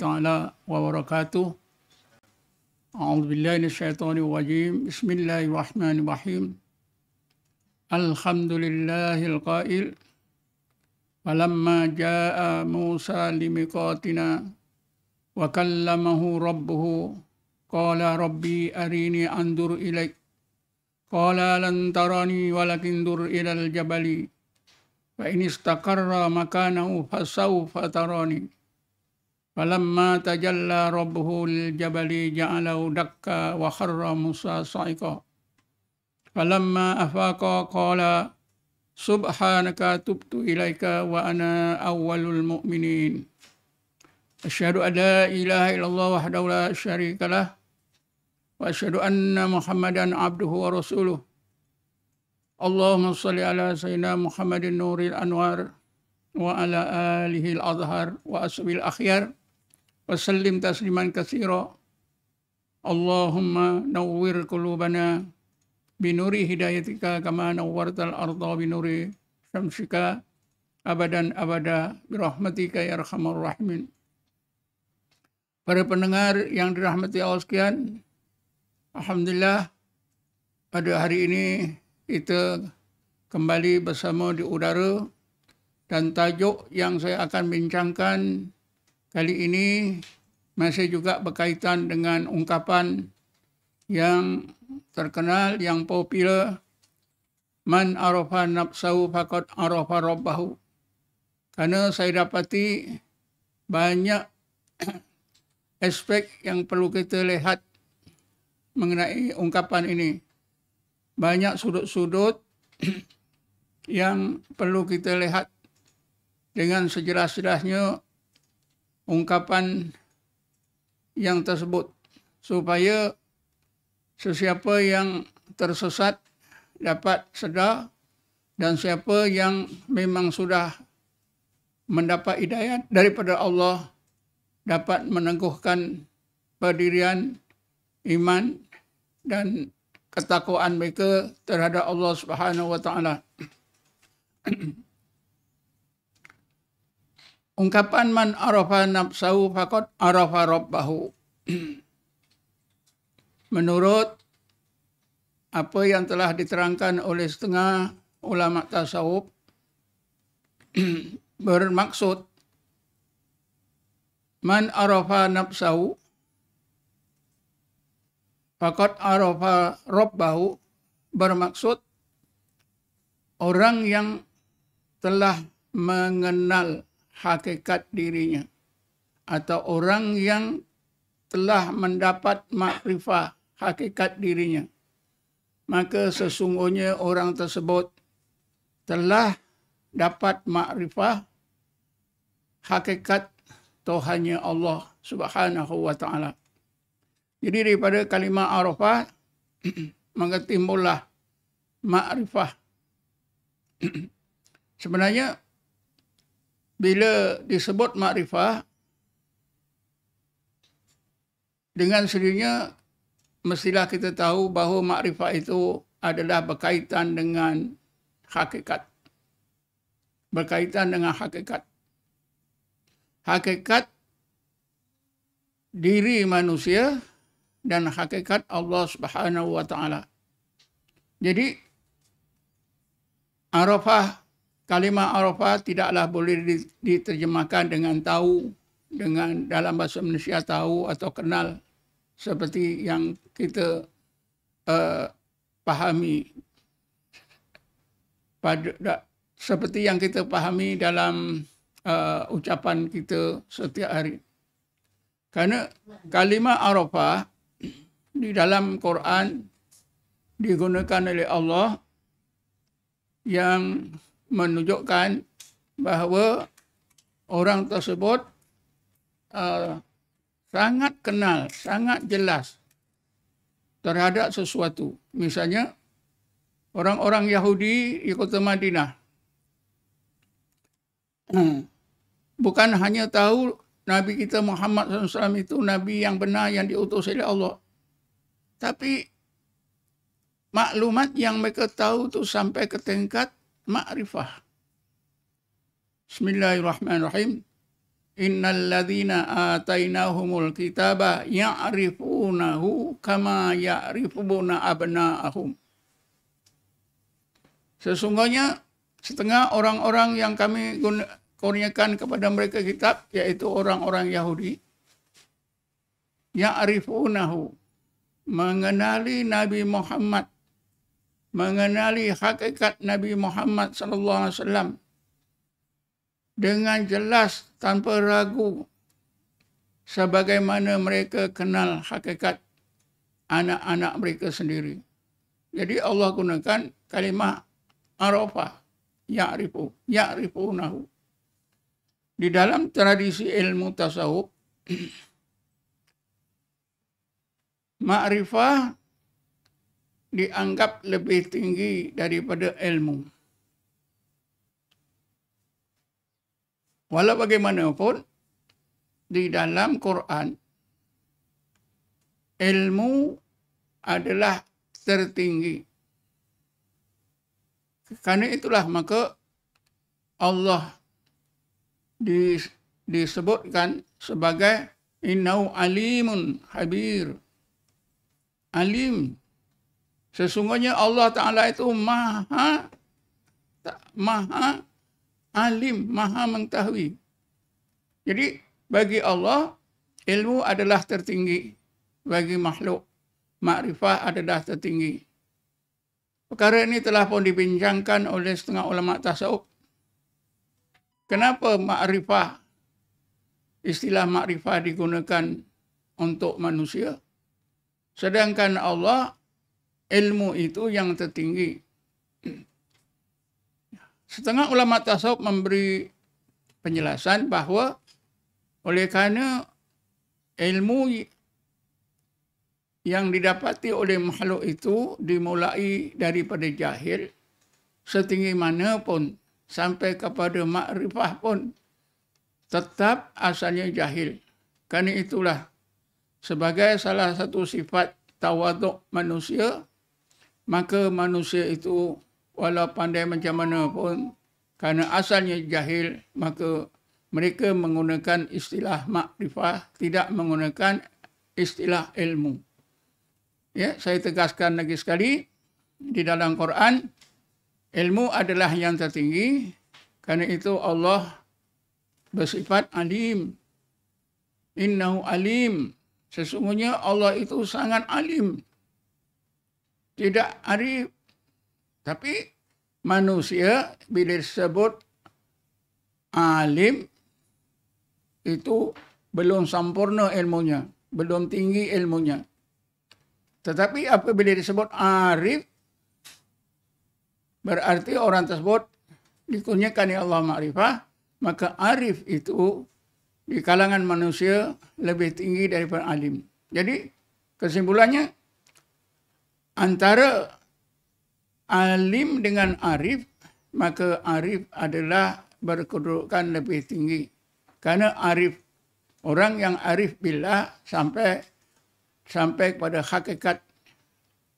تعالى وبركاته أعوذ بالله من الشيطان الرجيم بسم الله الرحمن الرحيم الحمد لله القائل فلما جاء موسى لميقاتنا وكلمه ربه قال ربي أريني أنظر إليك قال لن تراني ولكن انظر إلى الجبل فإن استقر مكانه فسوف تراني فلما تجلى ربه للجبل جعله دكا وخر موسى صعقا فلما أفاق قال سبحانك تبت إليك وأنا أول المؤمنين أشهد أن لا إله إلا الله وحده لا شريك له وأشهد أن محمدا عبده ورسوله اللهم صل على سيدنا محمد النور الأنوار وعلى آله الأظهر وأسوي الأخيار وسلم تسليما كثيرا اللهم نور قلوبنا بنور هدايتك كما نورت الارض binuri syamsika abadan abada birahmatika ya rahman rahimin. Para pendengar yang dirahmati Allah sekian, Alhamdulillah pada hari ini kita kembali bersama di udara dan tajuk yang saya akan bincangkan kali ini masih juga berkaitan dengan ungkapan yang terkenal, yang popular. Man arafa nafsahu fakat arofa rabbahu. Karena saya dapati banyak aspek yang perlu kita lihat mengenai ungkapan ini. Banyak sudut-sudut yang perlu kita lihat dengan sejelas-jelasnya ungkapan yang tersebut supaya sesiapa yang tersesat dapat sedar dan siapa yang memang sudah mendapat hidayah daripada Allah dapat meneguhkan pendirian iman dan ketakwaan mereka terhadap Allah Subhanahu wa taala. Ungkapan man arafa nafsahu fakot arafa rabbahu. Menurut apa yang telah diterangkan oleh setengah ulama tasawuf bermaksud man arafa nafsahu fakot arafa rabbahu bermaksud orang yang telah mengenal hakikat dirinya atau orang yang telah mendapat makrifah hakikat dirinya maka sesungguhnya orang tersebut telah dapat makrifah hakikat Tuhannya Allah Subhanahu wa taala. Jadi daripada kalimah arafah maka timbullah makrifah. Sebenarnya bila disebut makrifah dengan sendirinya mestilah kita tahu bahawa makrifah itu adalah berkaitan dengan hakikat berkaitan dengan hakikat hakikat diri manusia dan hakikat Allah Subhanahu wa taala jadi arafah kalimah Arafah tidaklah boleh diterjemahkan dengan tahu dengan dalam bahasa Malaysia tahu atau kenal seperti yang kita uh, pahami pada da, seperti yang kita pahami dalam uh, ucapan kita setiap hari. Karena kalimah Arafah di dalam Quran digunakan oleh Allah yang menunjukkan bahawa orang tersebut uh, sangat kenal, sangat jelas terhadap sesuatu. Misalnya, orang-orang Yahudi di kota Madinah. Hmm. Bukan hanya tahu Nabi kita Muhammad SAW itu Nabi yang benar yang diutus oleh Allah. Tapi maklumat yang mereka tahu itu sampai ke tingkat ma'rifah. Bismillahirrahmanirrahim. Innal ladhina atainahumul kitaba ya'rifunahu kama ya'rifuna abna'ahum. Sesungguhnya setengah orang-orang yang kami kurniakan kepada mereka kitab yaitu orang-orang Yahudi ya'rifunahu mengenali Nabi Muhammad mengenali hakikat Nabi Muhammad sallallahu alaihi wasallam dengan jelas tanpa ragu sebagaimana mereka kenal hakikat anak-anak mereka sendiri. Jadi Allah gunakan kalimah arafah ya'rifu ya'rifunahu. Di dalam tradisi ilmu tasawuf ma'rifah dianggap lebih tinggi daripada ilmu. Walau bagaimanapun, di dalam Quran, ilmu adalah tertinggi. Karena itulah maka Allah disebutkan sebagai Innau alimun habir. Alim Sesungguhnya Allah Ta'ala itu maha maha alim, maha mengetahui. Jadi bagi Allah, ilmu adalah tertinggi. Bagi makhluk, makrifah adalah tertinggi. Perkara ini telah pun dibincangkan oleh setengah ulama tasawuf. Kenapa makrifah, istilah makrifah digunakan untuk manusia? Sedangkan Allah ilmu itu yang tertinggi. Setengah ulama tasawuf memberi penjelasan bahawa oleh karena ilmu yang didapati oleh makhluk itu dimulai daripada jahil setinggi mana pun sampai kepada makrifah pun tetap asalnya jahil. Kerana itulah sebagai salah satu sifat tawaduk manusia, maka manusia itu walau pandai macam mana pun kerana asalnya jahil maka mereka menggunakan istilah makrifah tidak menggunakan istilah ilmu ya saya tegaskan lagi sekali di dalam Quran ilmu adalah yang tertinggi kerana itu Allah bersifat alim innahu alim sesungguhnya Allah itu sangat alim tidak arif. Tapi manusia bila disebut alim itu belum sempurna ilmunya, belum tinggi ilmunya. Tetapi apa bila disebut arif berarti orang tersebut dikunyakan oleh Allah makrifah, maka arif itu di kalangan manusia lebih tinggi daripada alim. Jadi kesimpulannya antara alim dengan arif maka arif adalah berkedudukan lebih tinggi karena arif orang yang arif bila sampai sampai kepada hakikat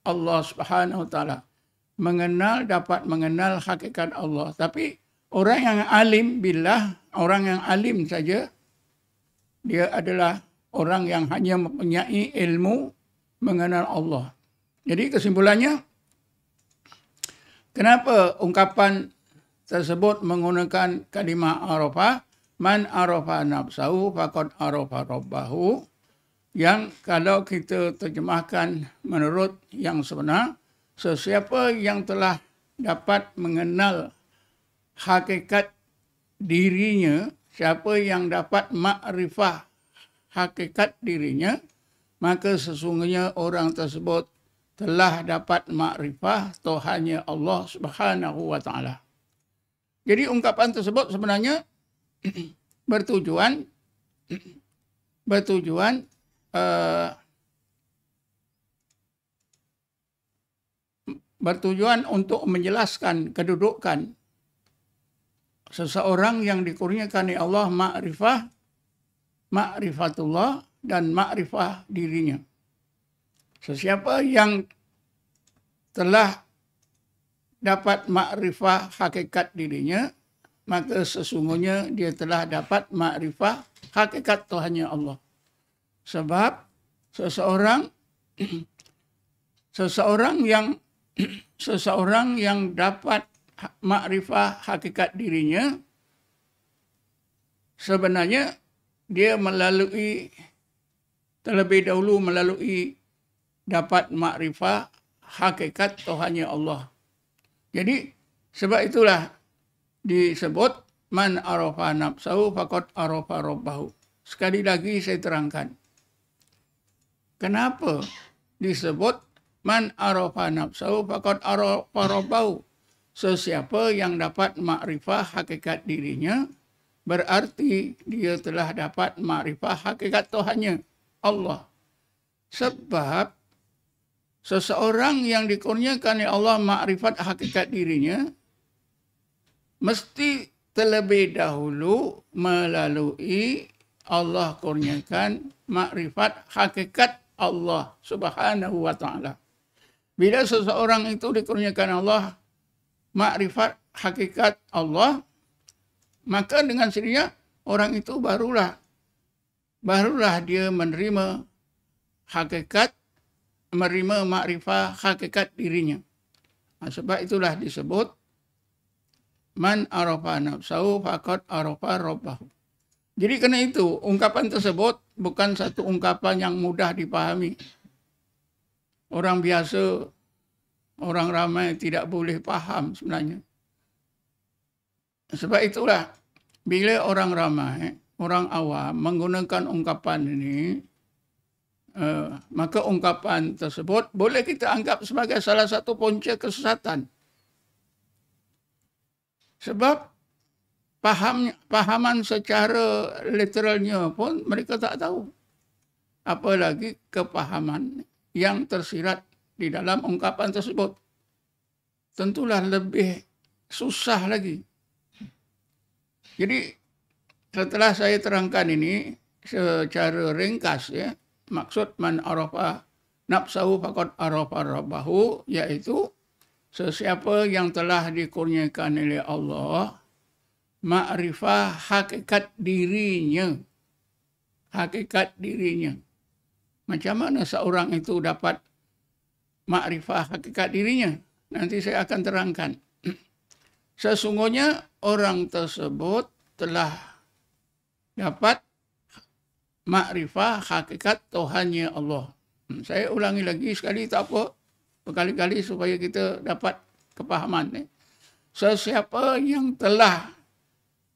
Allah Subhanahu taala mengenal dapat mengenal hakikat Allah tapi orang yang alim bila orang yang alim saja dia adalah orang yang hanya mempunyai ilmu mengenal Allah jadi kesimpulannya, kenapa ungkapan tersebut menggunakan kalimah arafah man arafa nafsahu fakon arafa robbahu yang kalau kita terjemahkan menurut yang sebenar sesiapa yang telah dapat mengenal hakikat dirinya siapa yang dapat makrifah hakikat dirinya maka sesungguhnya orang tersebut telah dapat makrifah tohanya Allah Subhanahu wa taala. Jadi ungkapan tersebut sebenarnya bertujuan bertujuan uh, bertujuan untuk menjelaskan kedudukan seseorang yang dikurniakan oleh Allah makrifah, makrifatullah, dan makrifah dirinya. Sesiapa yang telah dapat makrifah hakikat dirinya, maka sesungguhnya dia telah dapat makrifah hakikat Tuhan Tuhannya Allah. Sebab seseorang seseorang yang seseorang yang dapat makrifah hakikat dirinya sebenarnya dia melalui terlebih dahulu melalui dapat makrifat hakikat Tuhannya Allah. Jadi sebab itulah disebut man arafa nafsahu faqad arafa rabbahu. Sekali lagi saya terangkan. Kenapa disebut man arafa nafsahu faqad arafa rabbahu? Sesiapa yang dapat makrifat hakikat dirinya berarti dia telah dapat makrifat hakikat Tuhannya Allah. Sebab Seseorang yang dikurniakan oleh Allah makrifat hakikat dirinya mesti terlebih dahulu melalui Allah kurniakan makrifat hakikat Allah Subhanahu wa taala. Bila seseorang itu dikurniakan Allah makrifat hakikat Allah maka dengan sendirinya orang itu barulah barulah dia menerima hakikat menerima makrifah hakikat dirinya. Ah, sebab itulah disebut man arafa nafsahu faqad arafa rabbahu. Jadi kerana itu ungkapan tersebut bukan satu ungkapan yang mudah dipahami. Orang biasa orang ramai tidak boleh paham sebenarnya. Sebab itulah bila orang ramai, orang awam menggunakan ungkapan ini, Eh, maka ungkapan tersebut boleh kita anggap sebagai salah satu punca kesesatan. Sebab faham pahaman secara literalnya pun mereka tak tahu. Apalagi kepahaman yang tersirat di dalam ungkapan tersebut. Tentulah lebih susah lagi. Jadi setelah saya terangkan ini secara ringkas ya, maksud man arafa nafsahu faqad arafa rabbahu yaitu sesiapa yang telah dikurniakan oleh Allah makrifah hakikat dirinya hakikat dirinya macam mana seorang itu dapat makrifah hakikat dirinya nanti saya akan terangkan sesungguhnya orang tersebut telah dapat makrifah hakikat Tuhannya Allah. Hmm, saya ulangi lagi sekali tak apa. Berkali-kali supaya kita dapat kepahaman. Eh. Sesiapa yang telah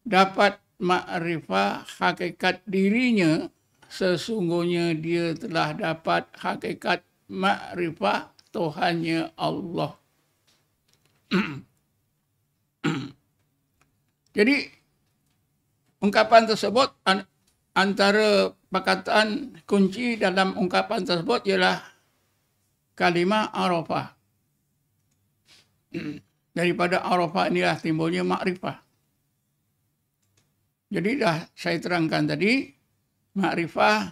dapat makrifah hakikat dirinya, sesungguhnya dia telah dapat hakikat makrifah Tuhannya Allah. Jadi, ungkapan tersebut antara perkataan kunci dalam ungkapan tersebut ialah kalimah Arafah. Daripada Arafah inilah timbulnya makrifah. Jadi dah saya terangkan tadi, makrifah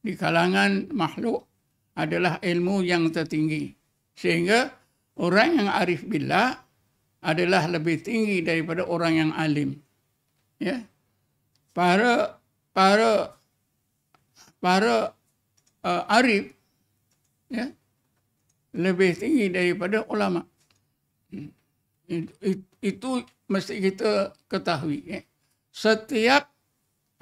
di kalangan makhluk adalah ilmu yang tertinggi. Sehingga orang yang arif bila adalah lebih tinggi daripada orang yang alim. Ya. Para para para uh, arif ya lebih tinggi daripada ulama hmm. itu, itu mesti kita ketahui ya. setiap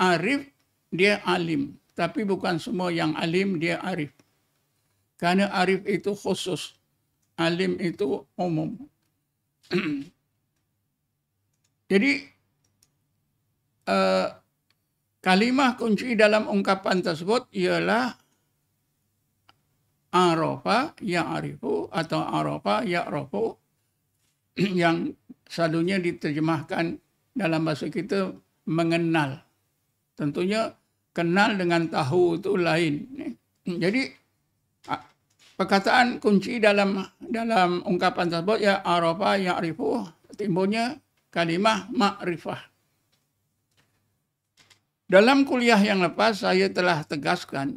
arif dia alim tapi bukan semua yang alim dia arif Karena arif itu khusus alim itu umum jadi uh, Kalimah kunci dalam ungkapan tersebut ialah Arafa ya arifu atau Arafa ya arifu yang selalunya diterjemahkan dalam bahasa kita mengenal. Tentunya kenal dengan tahu itu lain. Jadi perkataan kunci dalam dalam ungkapan tersebut ya Arafa ya arifu timbunya kalimah ma'rifah. Dalam kuliah yang lepas saya telah tegaskan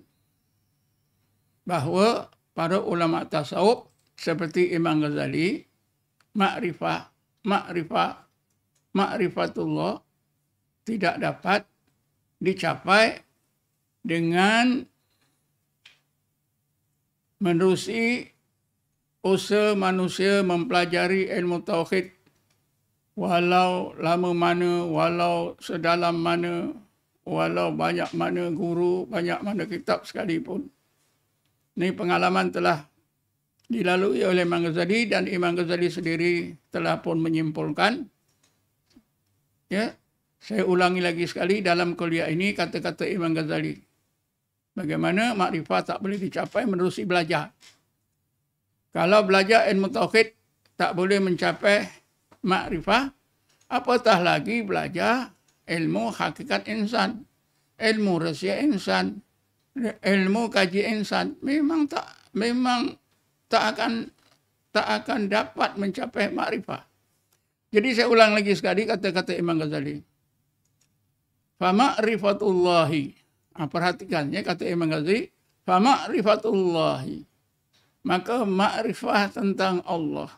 bahawa para ulama tasawuf seperti Imam Ghazali makrifah makrifah makrifatullah tidak dapat dicapai dengan menerusi usaha manusia mempelajari ilmu tauhid walau lama mana walau sedalam mana walau banyak mana guru, banyak mana kitab sekalipun. Ini pengalaman telah dilalui oleh Imam Ghazali dan Imam Ghazali sendiri telah pun menyimpulkan. Ya, saya ulangi lagi sekali dalam kuliah ini kata-kata Imam Ghazali. Bagaimana makrifat tak boleh dicapai menerusi belajar. Kalau belajar ilmu tauhid tak boleh mencapai makrifat, apatah lagi belajar ilmu hakikat insan, ilmu rahsia insan, ilmu kaji insan memang tak memang tak akan tak akan dapat mencapai makrifah. Jadi saya ulang lagi sekali kata-kata Imam Ghazali. Fa ma'rifatullahi. Ah, perhatikan ya kata Imam Ghazali. Fa ma'rifatullahi. Maka makrifah tentang Allah.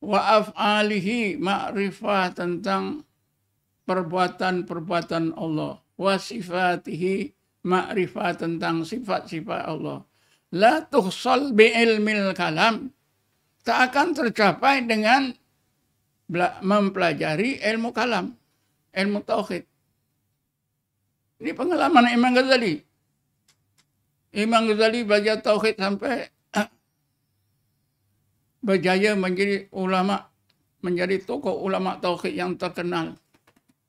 Wa af'alihi makrifah tentang perbuatan-perbuatan Allah wa sifatihi ma'rifah tentang sifat-sifat Allah la tuhsal bi ilmil kalam tak akan tercapai dengan mempelajari ilmu kalam ilmu tauhid ini pengalaman Imam Ghazali Imam Ghazali belajar tauhid sampai berjaya menjadi ulama menjadi tokoh ulama tauhid yang terkenal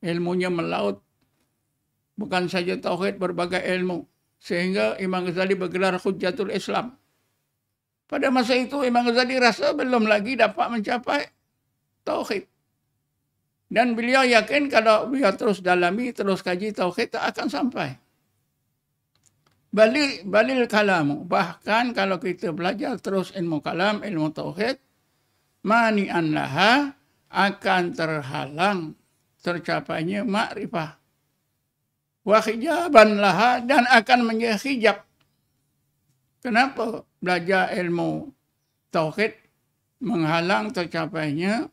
ilmunya melaut. Bukan saja Tauhid berbagai ilmu. Sehingga Imam Ghazali bergelar Hujjatul Islam. Pada masa itu Imam Ghazali rasa belum lagi dapat mencapai Tauhid. Dan beliau yakin kalau beliau terus dalami, terus kaji Tauhid tak akan sampai. Balil, balil kalamu. Bahkan kalau kita belajar terus ilmu kalam, ilmu Tauhid, mani'an laha akan terhalang tercapainya makrifah. Wa hijaban laha dan akan menjadi hijab. Kenapa belajar ilmu tauhid menghalang tercapainya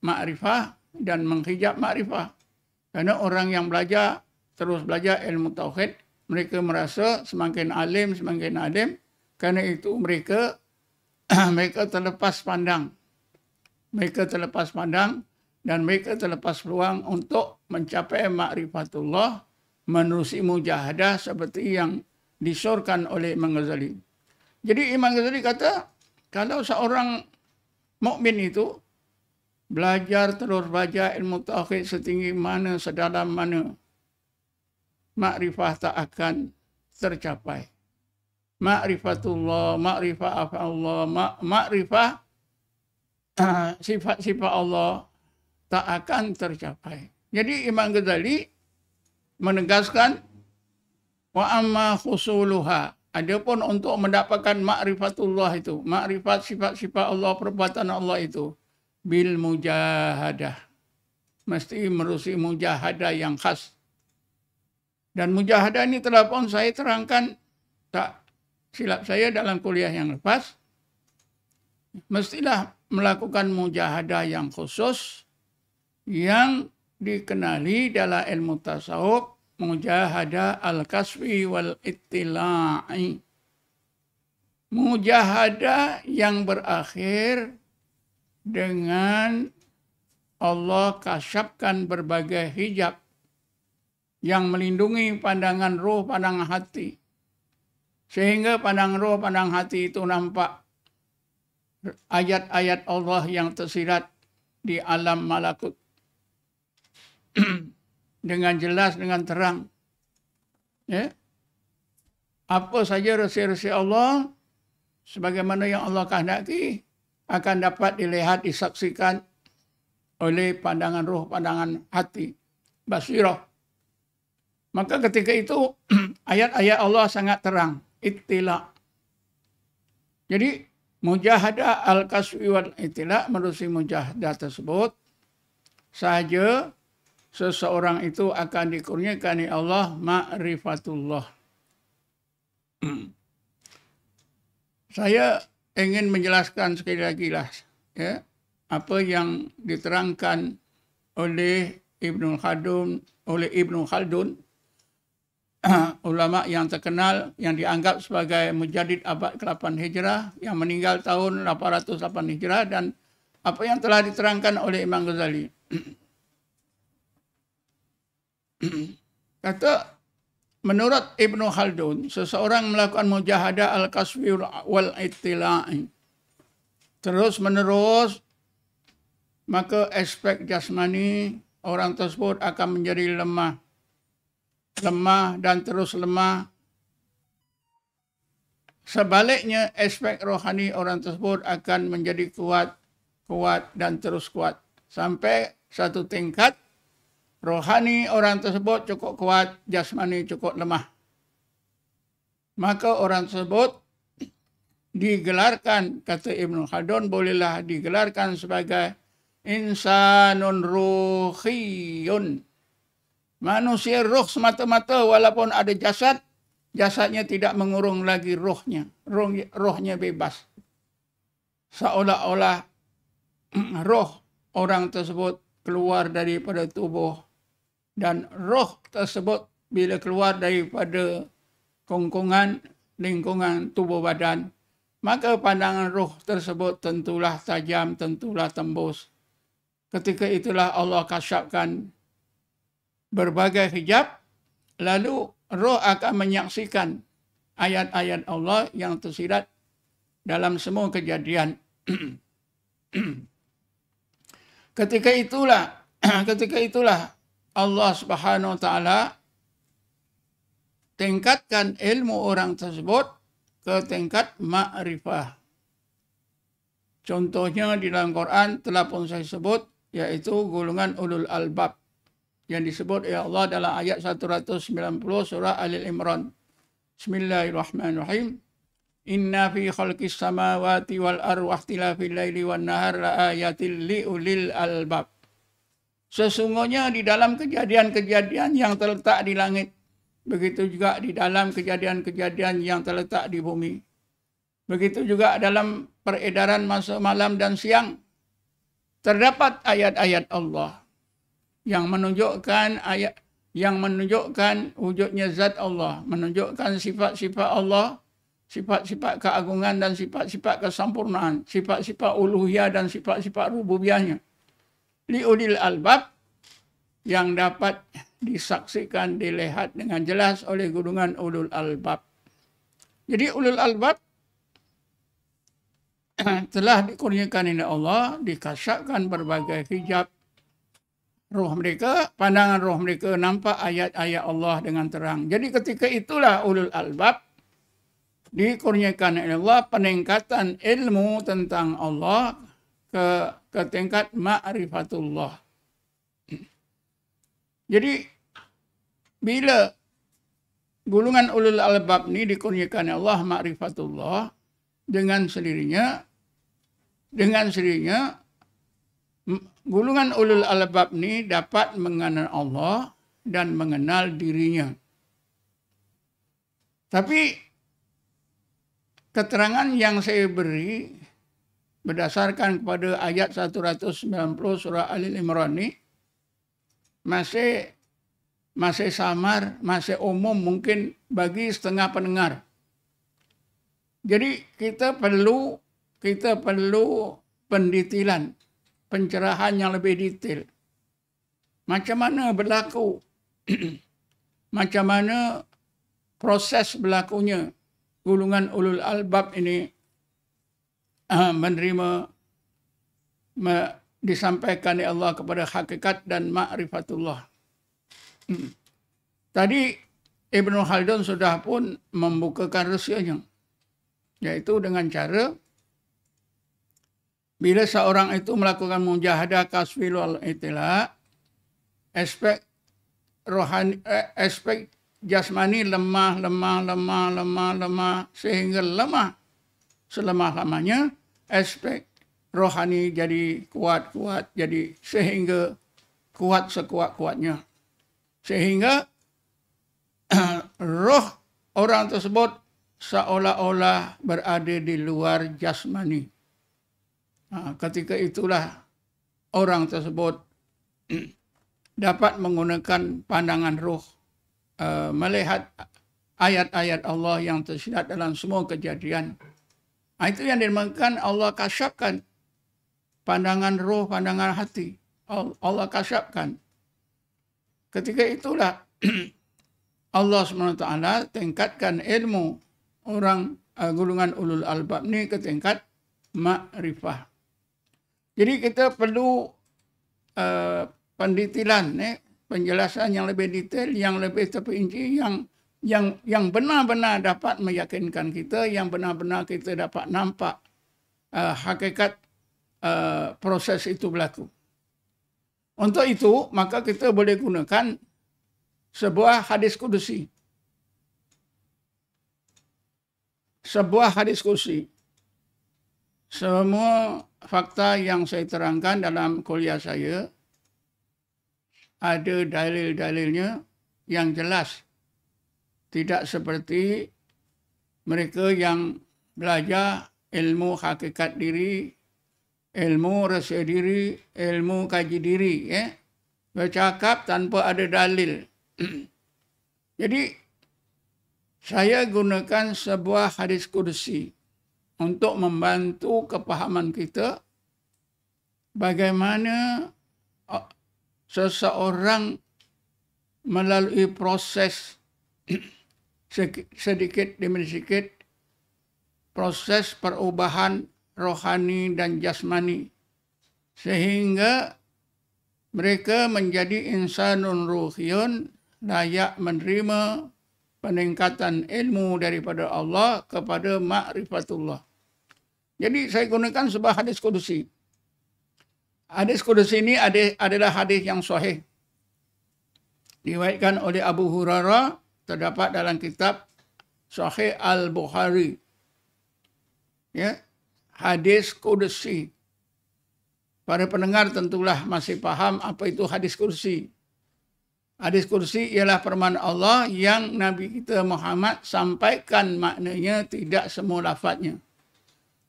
makrifah dan menghijab makrifah? Karena orang yang belajar terus belajar ilmu tauhid, mereka merasa semakin alim semakin alim. Karena itu mereka mereka terlepas pandang. Mereka terlepas pandang dan mereka terlepas peluang untuk mencapai makrifatullah menerusi mujahadah seperti yang disorkan oleh Imam Ghazali. Jadi Imam Ghazali kata, kalau seorang mukmin itu belajar terus baca ilmu tauhid setinggi mana, sedalam mana, makrifat tak akan tercapai. Makrifatullah, makrifat Allah, makrifat ah, sifat-sifat Allah, tak akan tercapai. Jadi Imam Ghazali menegaskan wa amma khusuluha. Adapun untuk mendapatkan makrifatullah itu, makrifat sifat-sifat Allah, perbuatan Allah itu bil mujahadah. Mesti merusi mujahadah yang khas. Dan mujahadah ini telah pun saya terangkan tak silap saya dalam kuliah yang lepas. Mestilah melakukan mujahadah yang khusus yang dikenali dalam ilmu tasawuf mujahada al kasfi wal ittila'i. Mujahada yang berakhir dengan Allah kasyapkan berbagai hijab yang melindungi pandangan roh, pandangan hati. Sehingga pandangan roh, pandangan hati itu nampak ayat-ayat Allah yang tersirat di alam malakut dengan jelas, dengan terang. Ya. Apa saja rahsia-rahsia Allah, sebagaimana yang Allah kehendaki, akan dapat dilihat, disaksikan oleh pandangan ruh, pandangan hati, basirah. Maka ketika itu ayat-ayat Allah sangat terang, Itilah. Jadi mujahadah al-kaswi wal ittila menerusi mujahadah tersebut saja seseorang itu akan dikurniakan oleh Allah ma'rifatullah. Saya ingin menjelaskan sekali lagi lah ya, apa yang diterangkan oleh Ibnu Khaldun oleh Ibnu Khaldun ulama yang terkenal yang dianggap sebagai mujaddid abad ke-8 Hijrah yang meninggal tahun 808 Hijrah dan apa yang telah diterangkan oleh Imam Ghazali kata menurut Ibnu Khaldun seseorang melakukan mujahada al-kasfi wal itila'i terus menerus maka aspek jasmani orang tersebut akan menjadi lemah lemah dan terus lemah sebaliknya aspek rohani orang tersebut akan menjadi kuat kuat dan terus kuat sampai satu tingkat rohani orang tersebut cukup kuat, jasmani cukup lemah. Maka orang tersebut digelarkan, kata Ibn Khaldun, bolehlah digelarkan sebagai insanun ruhiyun. Manusia ruh semata-mata walaupun ada jasad, jasadnya tidak mengurung lagi rohnya, Ruh, ruhnya bebas. Seolah-olah roh orang tersebut keluar daripada tubuh dan roh tersebut bila keluar daripada kongkongan lingkungan tubuh badan, maka pandangan roh tersebut tentulah tajam, tentulah tembus. Ketika itulah Allah kasyapkan berbagai hijab, lalu roh akan menyaksikan ayat-ayat Allah yang tersirat dalam semua kejadian. ketika itulah, ketika itulah Allah Subhanahu wa taala tingkatkan ilmu orang tersebut ke tingkat makrifah. Contohnya di dalam Quran telah pun saya sebut yaitu golongan ulul albab yang disebut ya Allah dalam ayat 190 surah Ali Imran. Bismillahirrahmanirrahim. Inna fi khalqis samawati wal arwahtila fil laili wan nahar la ayatil li albab. Sesungguhnya di dalam kejadian-kejadian yang terletak di langit. Begitu juga di dalam kejadian-kejadian yang terletak di bumi. Begitu juga dalam peredaran masa malam dan siang. Terdapat ayat-ayat Allah yang menunjukkan ayat yang menunjukkan wujudnya zat Allah, menunjukkan sifat-sifat Allah, sifat-sifat keagungan dan sifat-sifat kesempurnaan, sifat-sifat uluhiyah dan sifat-sifat rububiyahnya. -sifat liudil albab yang dapat disaksikan dilihat dengan jelas oleh gunungan ulul albab. Jadi ulul albab telah dikurniakan oleh Allah, dikasyapkan berbagai hijab roh mereka, pandangan roh mereka nampak ayat-ayat Allah dengan terang. Jadi ketika itulah ulul albab dikurniakan oleh Allah peningkatan ilmu tentang Allah ke ke tingkat ma'rifatullah. Jadi bila gulungan ulul albab ini dikurniakan Allah ma'rifatullah dengan sendirinya dengan sendirinya gulungan ulul albab ini dapat mengenal Allah dan mengenal dirinya. Tapi keterangan yang saya beri berdasarkan kepada ayat 190 surah Ali Imran ni masih masih samar, masih umum mungkin bagi setengah pendengar. Jadi kita perlu kita perlu pendetilan, pencerahan yang lebih detail. Macam mana berlaku? Macam mana proses berlakunya gulungan ulul albab ini Ah, menerima me, disampaikan Allah kepada hakikat dan makrifatullah. Hmm. Tadi Ibnu Khaldun sudah pun membukakan rahsianya yaitu dengan cara bila seorang itu melakukan mujahadah kasfil wal itila aspek rohani eh, aspek jasmani lemah lemah lemah lemah lemah sehingga lemah selemah lamanya aspek rohani jadi kuat-kuat jadi sehingga kuat sekuat-kuatnya sehingga roh orang tersebut seolah-olah berada di luar jasmani ha, ketika itulah orang tersebut dapat menggunakan pandangan roh eh, melihat ayat-ayat Allah yang tersirat dalam semua kejadian Nah, itu yang dimakan Allah kasyapkan. Pandangan roh, pandangan hati. Allah kasyapkan. Ketika itulah Allah SWT tingkatkan ilmu orang uh, eh, gulungan ulul albab ni ke tingkat makrifah. Jadi kita perlu uh, pendetilan, eh, penjelasan yang lebih detail, yang lebih terperinci, yang yang yang benar-benar dapat meyakinkan kita yang benar-benar kita dapat nampak uh, hakikat uh, proses itu berlaku. Untuk itu maka kita boleh gunakan sebuah hadis kudusi. Sebuah hadis kudusi. Semua fakta yang saya terangkan dalam kuliah saya ada dalil-dalilnya yang jelas tidak seperti mereka yang belajar ilmu hakikat diri, ilmu rasa diri, ilmu kaji diri. Ya? Bercakap tanpa ada dalil. Jadi, saya gunakan sebuah hadis kursi untuk membantu kepahaman kita bagaimana seseorang melalui proses sedikit demi sedikit proses perubahan rohani dan jasmani sehingga mereka menjadi insanun ruhiyun layak menerima peningkatan ilmu daripada Allah kepada makrifatullah Jadi saya gunakan sebuah hadis kudusi. Hadis kudusi ini adalah hadis yang sahih. Diwaitkan oleh Abu Hurairah terdapat dalam kitab Sahih Al-Bukhari. Ya, hadis kudusi. Para pendengar tentulah masih paham apa itu hadis kursi. Hadis kursi ialah firman Allah yang Nabi kita Muhammad sampaikan maknanya tidak semua lafadznya.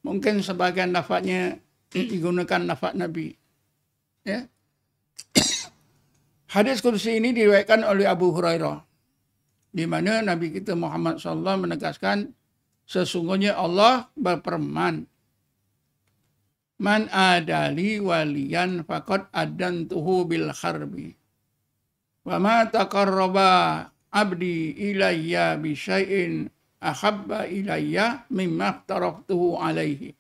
Mungkin sebagian lafadznya digunakan lafadz Nabi. Ya. hadis kursi ini diriwayatkan oleh Abu Hurairah. di mana Nabi kita Muhammad SAW menegaskan sesungguhnya Allah berperman. Man adali waliyan faqad adantuhu bil kharbi. wama ma abdi ilayya bi syai'in ahabba ilayya mimma taraktuhu alaihi.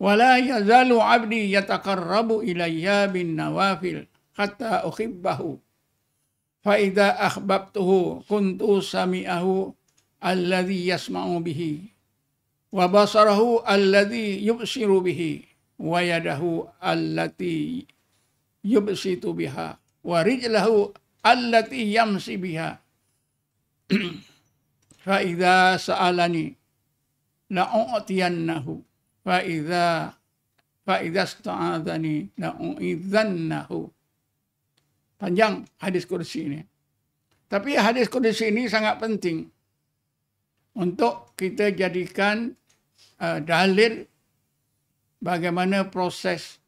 Wa la yazalu abdi yataqarrabu ilayya bin nawafil hatta ukhibbahu. فإذا أحببته كنت سمعه الذي يسمع به وبصره الذي يبصر به ويده التي يبسط بها ورجله التي يمشي بها فإذا سألني لأعطينه فإذا فإذا استعاذني لأعيذنه panjang hadis kursi ini. Tapi hadis kursi ini sangat penting untuk kita jadikan uh, dalil bagaimana proses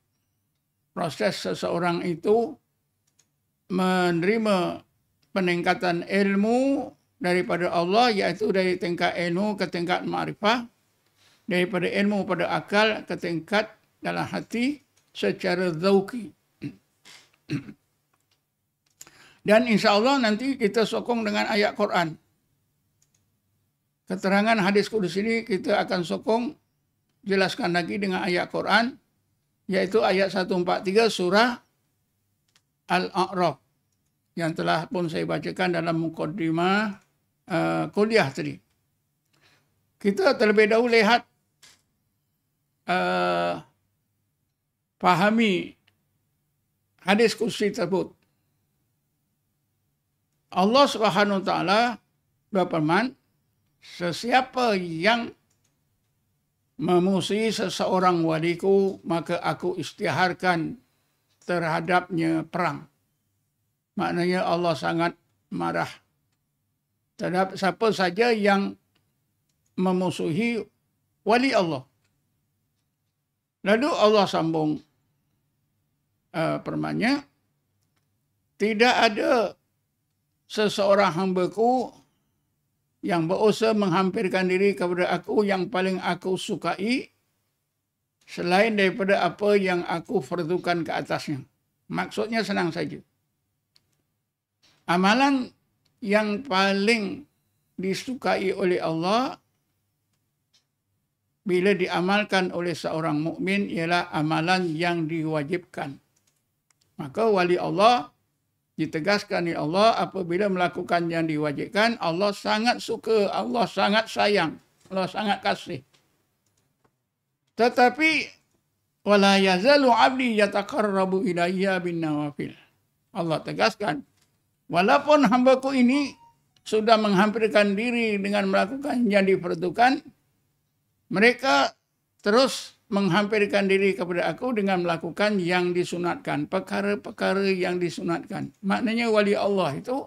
proses seseorang itu menerima peningkatan ilmu daripada Allah yaitu dari tingkat ilmu ke tingkat ma'rifah, daripada ilmu pada akal ke tingkat dalam hati secara zauqi. Dan insya Allah nanti kita sokong dengan ayat Quran. Keterangan hadis kudus ini kita akan sokong, jelaskan lagi dengan ayat Quran, yaitu ayat 143 surah Al-A'raf yang telah pun saya bacakan dalam mukaddimah uh, kuliah tadi. Kita terlebih dahulu lihat uh, pahami hadis kursi tersebut. Allah Subhanahu taala berfirman sesiapa yang memusuhi seseorang waliku maka aku istiharkan terhadapnya perang maknanya Allah sangat marah terhadap siapa saja yang memusuhi wali Allah lalu Allah sambung uh, permannya tidak ada seseorang hambaku yang berusaha menghampirkan diri kepada aku yang paling aku sukai selain daripada apa yang aku fardukan ke atasnya. Maksudnya senang saja. Amalan yang paling disukai oleh Allah bila diamalkan oleh seorang mukmin ialah amalan yang diwajibkan. Maka wali Allah Ditegaskan oleh ya Allah apabila melakukan yang diwajibkan Allah sangat suka, Allah sangat sayang, Allah sangat kasih. Tetapi wala yazalu abdi yataqarrabu ilayya bin nawafil. Allah tegaskan, walaupun hambaku ini sudah menghampirkan diri dengan melakukan yang diperlukan, mereka terus menghampirkan diri kepada aku dengan melakukan yang disunatkan. Perkara-perkara yang disunatkan. Maknanya wali Allah itu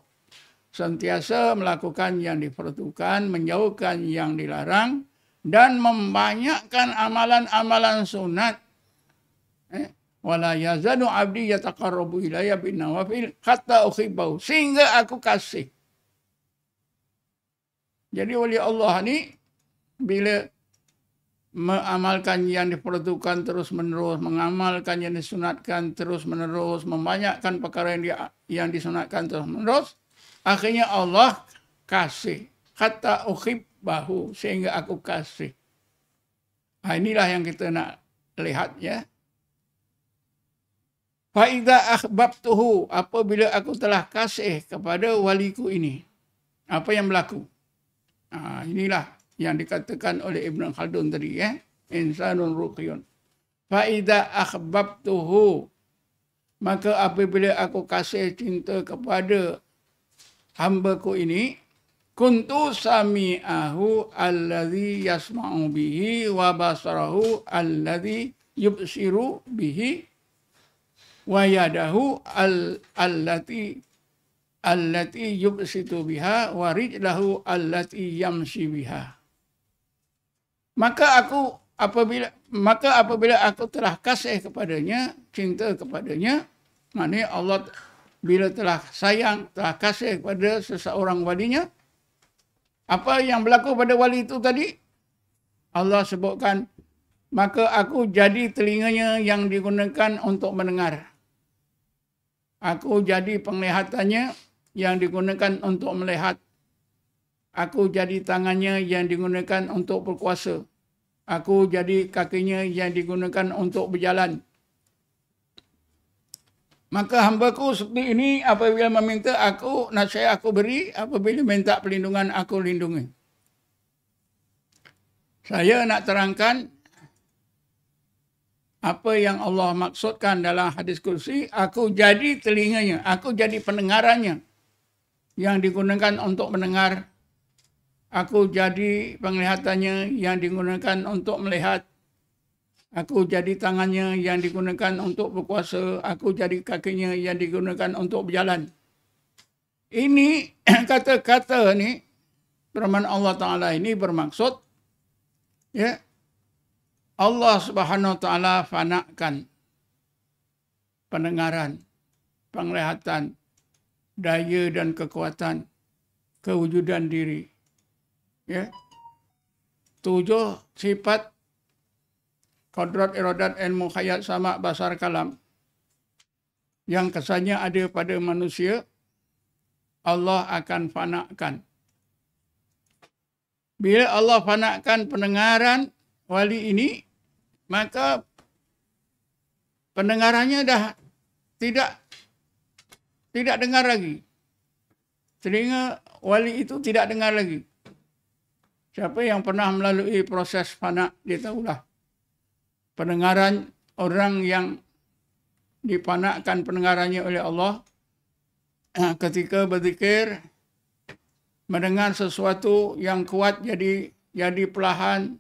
sentiasa melakukan yang diperlukan, menjauhkan yang dilarang dan membanyakkan amalan-amalan sunat. Eh? Wala yazanu abdi yataqarrabu ilayya bin nawafil hatta ukhibau. Sehingga aku kasih. Jadi wali Allah ni bila mengamalkan yang diperlukan terus-menerus, mengamalkan yang disunatkan terus-menerus, membanyakkan perkara yang, di, yang disunatkan terus-menerus, akhirnya Allah kasih. Kata ukhib bahu, sehingga aku kasih. Nah, ha, inilah yang kita nak lihat ya. Fa'idha akhbab tuhu, apabila aku telah kasih kepada waliku ini, apa yang berlaku? Nah, ha, inilah yang dikatakan oleh Ibn Khaldun tadi eh insanun ruqyun fa idza akhbabtuhu maka apabila aku kasih cinta kepada hamba ku ini kuntu sami'ahu allazi yasma'u bihi wa basarahu allazi yubsiru bihi wa yadahu allati allati yubsitu biha wa rijlahu allati yamshi biha maka aku apabila maka apabila aku telah kasih kepadanya cinta kepadanya maknanya Allah bila telah sayang telah kasih kepada seseorang walinya apa yang berlaku pada wali itu tadi Allah sebutkan maka aku jadi telinganya yang digunakan untuk mendengar aku jadi penglihatannya yang digunakan untuk melihat Aku jadi tangannya yang digunakan untuk berkuasa. Aku jadi kakinya yang digunakan untuk berjalan. Maka hamba-Ku seperti ini apabila meminta aku nasihat aku beri apabila minta perlindungan aku lindungi. Saya nak terangkan apa yang Allah maksudkan dalam hadis kursi, aku jadi telinganya, aku jadi pendengarannya yang digunakan untuk mendengar Aku jadi penglihatannya yang digunakan untuk melihat. Aku jadi tangannya yang digunakan untuk berkuasa. Aku jadi kakinya yang digunakan untuk berjalan. Ini kata-kata ini firman Allah Taala ini bermaksud ya Allah Subhanahu Wa Taala fanakan pendengaran, penglihatan, daya dan kekuatan kewujudan diri ya tujuh sifat kodrat erodat dan mukhayat sama basar kalam yang kesannya ada pada manusia Allah akan fanakan bila Allah fanakan pendengaran wali ini maka pendengarannya dah tidak tidak dengar lagi telinga wali itu tidak dengar lagi Siapa yang pernah melalui proses fana, dia tahulah. Pendengaran orang yang dipanakan pendengarannya oleh Allah eh, ketika berzikir mendengar sesuatu yang kuat jadi jadi perlahan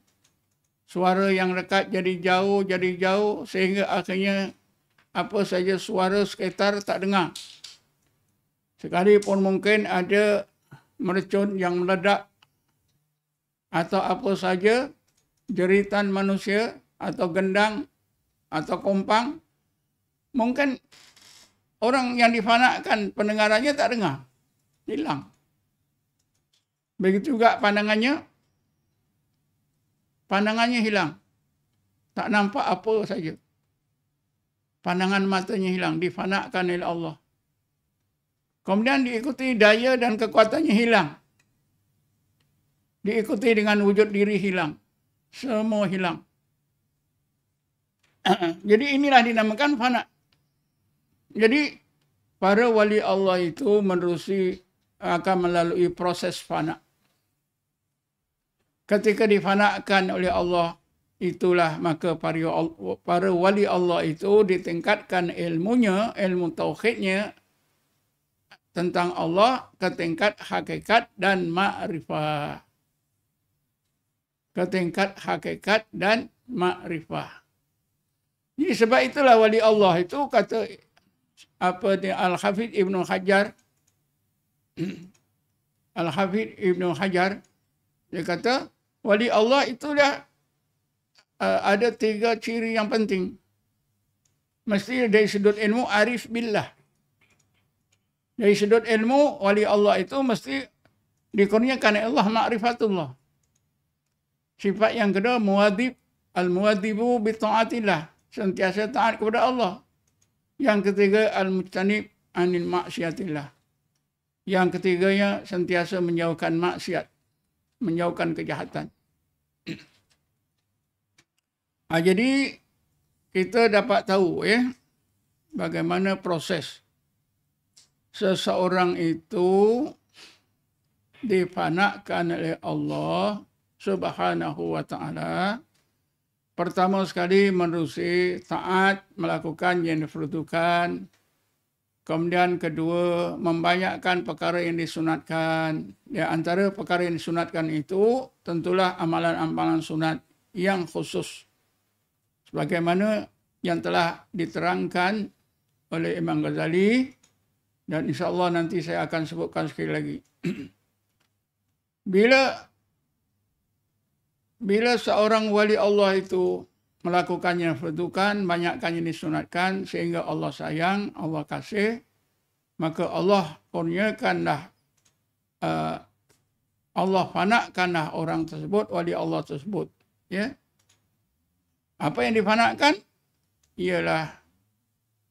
suara yang dekat jadi jauh jadi jauh sehingga akhirnya apa saja suara sekitar tak dengar Sekali pun mungkin ada mercon yang meledak atau apa saja jeritan manusia atau gendang atau kompang mungkin orang yang difanakkan pendengarannya tak dengar hilang begitu juga pandangannya pandangannya hilang tak nampak apa saja pandangan matanya hilang difanakkan oleh Allah kemudian diikuti daya dan kekuatannya hilang diikuti dengan wujud diri hilang. Semua hilang. Uh-uh. Jadi inilah dinamakan fana. Jadi para wali Allah itu menerusi akan melalui proses fana. Ketika difanakan oleh Allah itulah maka para wali Allah itu ditingkatkan ilmunya, ilmu tauhidnya tentang Allah ke tingkat hakikat dan makrifah ke tingkat hakikat dan makrifah. Ini sebab itulah wali Allah itu kata apa ni al Hafidh Ibn Hajar al Hafidh Ibn Hajar dia kata wali Allah itulah uh, eh, ada tiga ciri yang penting. Mesti dari sudut ilmu arif billah. Dari sudut ilmu wali Allah itu mesti dikurniakan oleh Allah makrifatullah. Sifat yang kedua muadib al muadibu bi taatillah, sentiasa taat kepada Allah. Yang ketiga al-mustanib anil maksiatillah. Yang ketiganya sentiasa menjauhkan maksiat, menjauhkan kejahatan. ha, jadi kita dapat tahu ya bagaimana proses seseorang itu difanakkan oleh Allah subhanahu wa ta'ala. Pertama sekali menerusi taat melakukan yang diperlukan. Kemudian kedua, membanyakkan perkara yang disunatkan. Ya antara perkara yang disunatkan itu, tentulah amalan-amalan sunat yang khusus. Sebagaimana yang telah diterangkan oleh Imam Ghazali. Dan Insyaallah nanti saya akan sebutkan sekali lagi. Bila bila seorang wali Allah itu melakukannya fardukan, banyakkannya disunatkan sehingga Allah sayang, Allah kasih, maka Allah kurniakanlah, eh, Allah fanakkanlah orang tersebut, wali Allah tersebut. Ya? Apa yang difanakkan? Ialah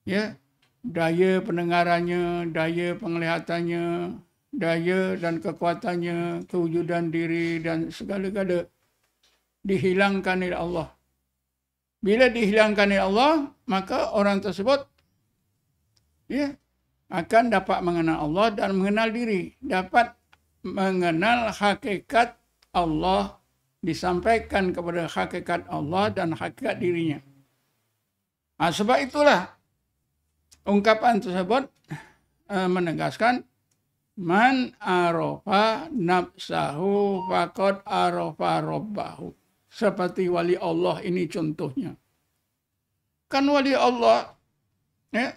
ya, daya pendengarannya, daya penglihatannya, daya dan kekuatannya, kewujudan diri dan segala-galanya dihilangkan oleh Allah. Bila dihilangkan oleh Allah, maka orang tersebut ya akan dapat mengenal Allah dan mengenal diri, dapat mengenal hakikat Allah disampaikan kepada hakikat Allah dan hakikat dirinya. Nah, sebab itulah ungkapan tersebut eh, menegaskan man arofa nafsahu fakot arofa robbahu. seperti wali Allah ini contohnya. Kan wali Allah ya,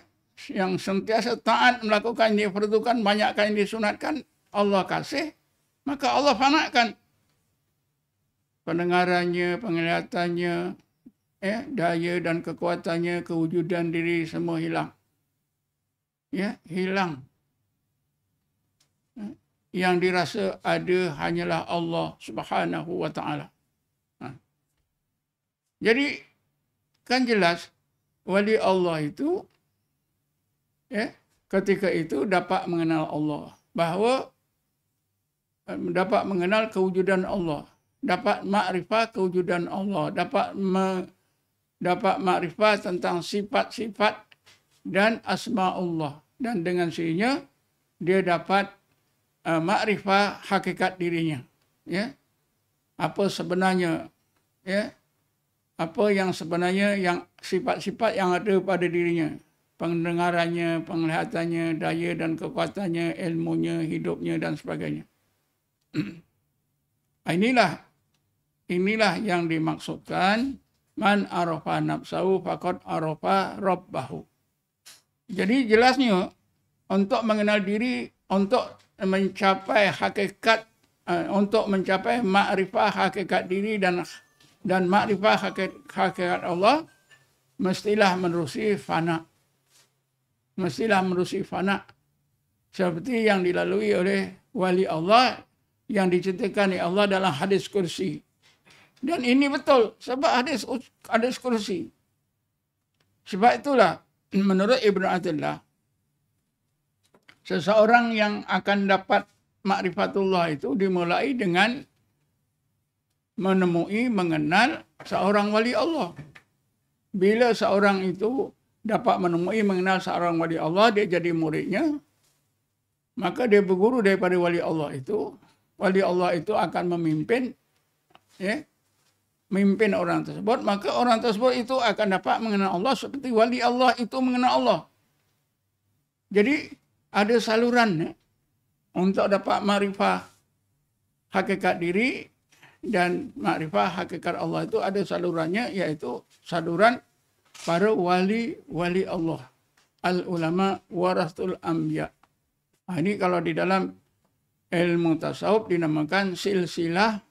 yang sentiasa taat melakukan ini, diperlukan, banyak yang disunatkan, Allah kasih, maka Allah panakkan pendengarannya, penglihatannya, ya, daya dan kekuatannya, kewujudan diri semua hilang. Ya, hilang. Ya, yang dirasa ada hanyalah Allah Subhanahu wa taala. Jadi kan jelas wali Allah itu ya ketika itu dapat mengenal Allah bahawa dapat mengenal kewujudan Allah, dapat makrifat kewujudan Allah, dapat me, dapat makrifat tentang sifat-sifat dan asma Allah dan dengan sirinya dia dapat uh, eh, makrifat hakikat dirinya ya apa sebenarnya ya apa yang sebenarnya yang sifat-sifat yang ada pada dirinya pendengarannya penglihatannya daya dan kekuatannya ilmunya hidupnya dan sebagainya ah, inilah inilah yang dimaksudkan man arafa nafsahu faqad arafa rabbahu jadi jelasnya untuk mengenal diri untuk mencapai hakikat eh, untuk mencapai makrifah hakikat diri dan dan makrifah hakikat Allah mestilah menerusi fana. Mestilah menerusi fana. Seperti yang dilalui oleh wali Allah yang diceritakan oleh Allah dalam hadis kursi. Dan ini betul sebab hadis hadis kursi. Sebab itulah menurut Ibn Atillah, seseorang yang akan dapat makrifatullah itu dimulai dengan menemui, mengenal seorang wali Allah. Bila seorang itu dapat menemui, mengenal seorang wali Allah, dia jadi muridnya, maka dia berguru daripada wali Allah itu. Wali Allah itu akan memimpin, ya, memimpin orang tersebut, maka orang tersebut itu akan dapat mengenal Allah seperti wali Allah itu mengenal Allah. Jadi ada saluran ya, untuk dapat marifah hakikat diri dan makrifah hakikat Allah itu ada salurannya yaitu saluran para wali wali Allah al ulama warasul ambya nah, ini kalau di dalam ilmu tasawuf dinamakan silsilah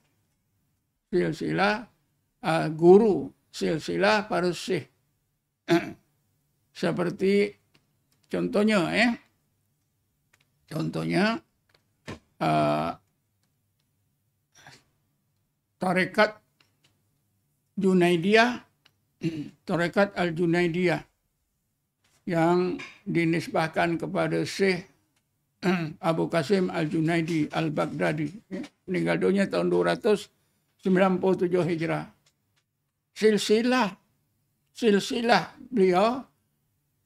silsilah uh, guru silsilah para syekh seperti contohnya eh. contohnya uh, tarekat Junaidiyah, tarekat Al-Junaidiyah yang dinisbahkan kepada Syekh Abu Qasim Al-Junaidi Al-Baghdadi. Meninggal dunia tahun 297 Hijrah. Silsilah, silsilah beliau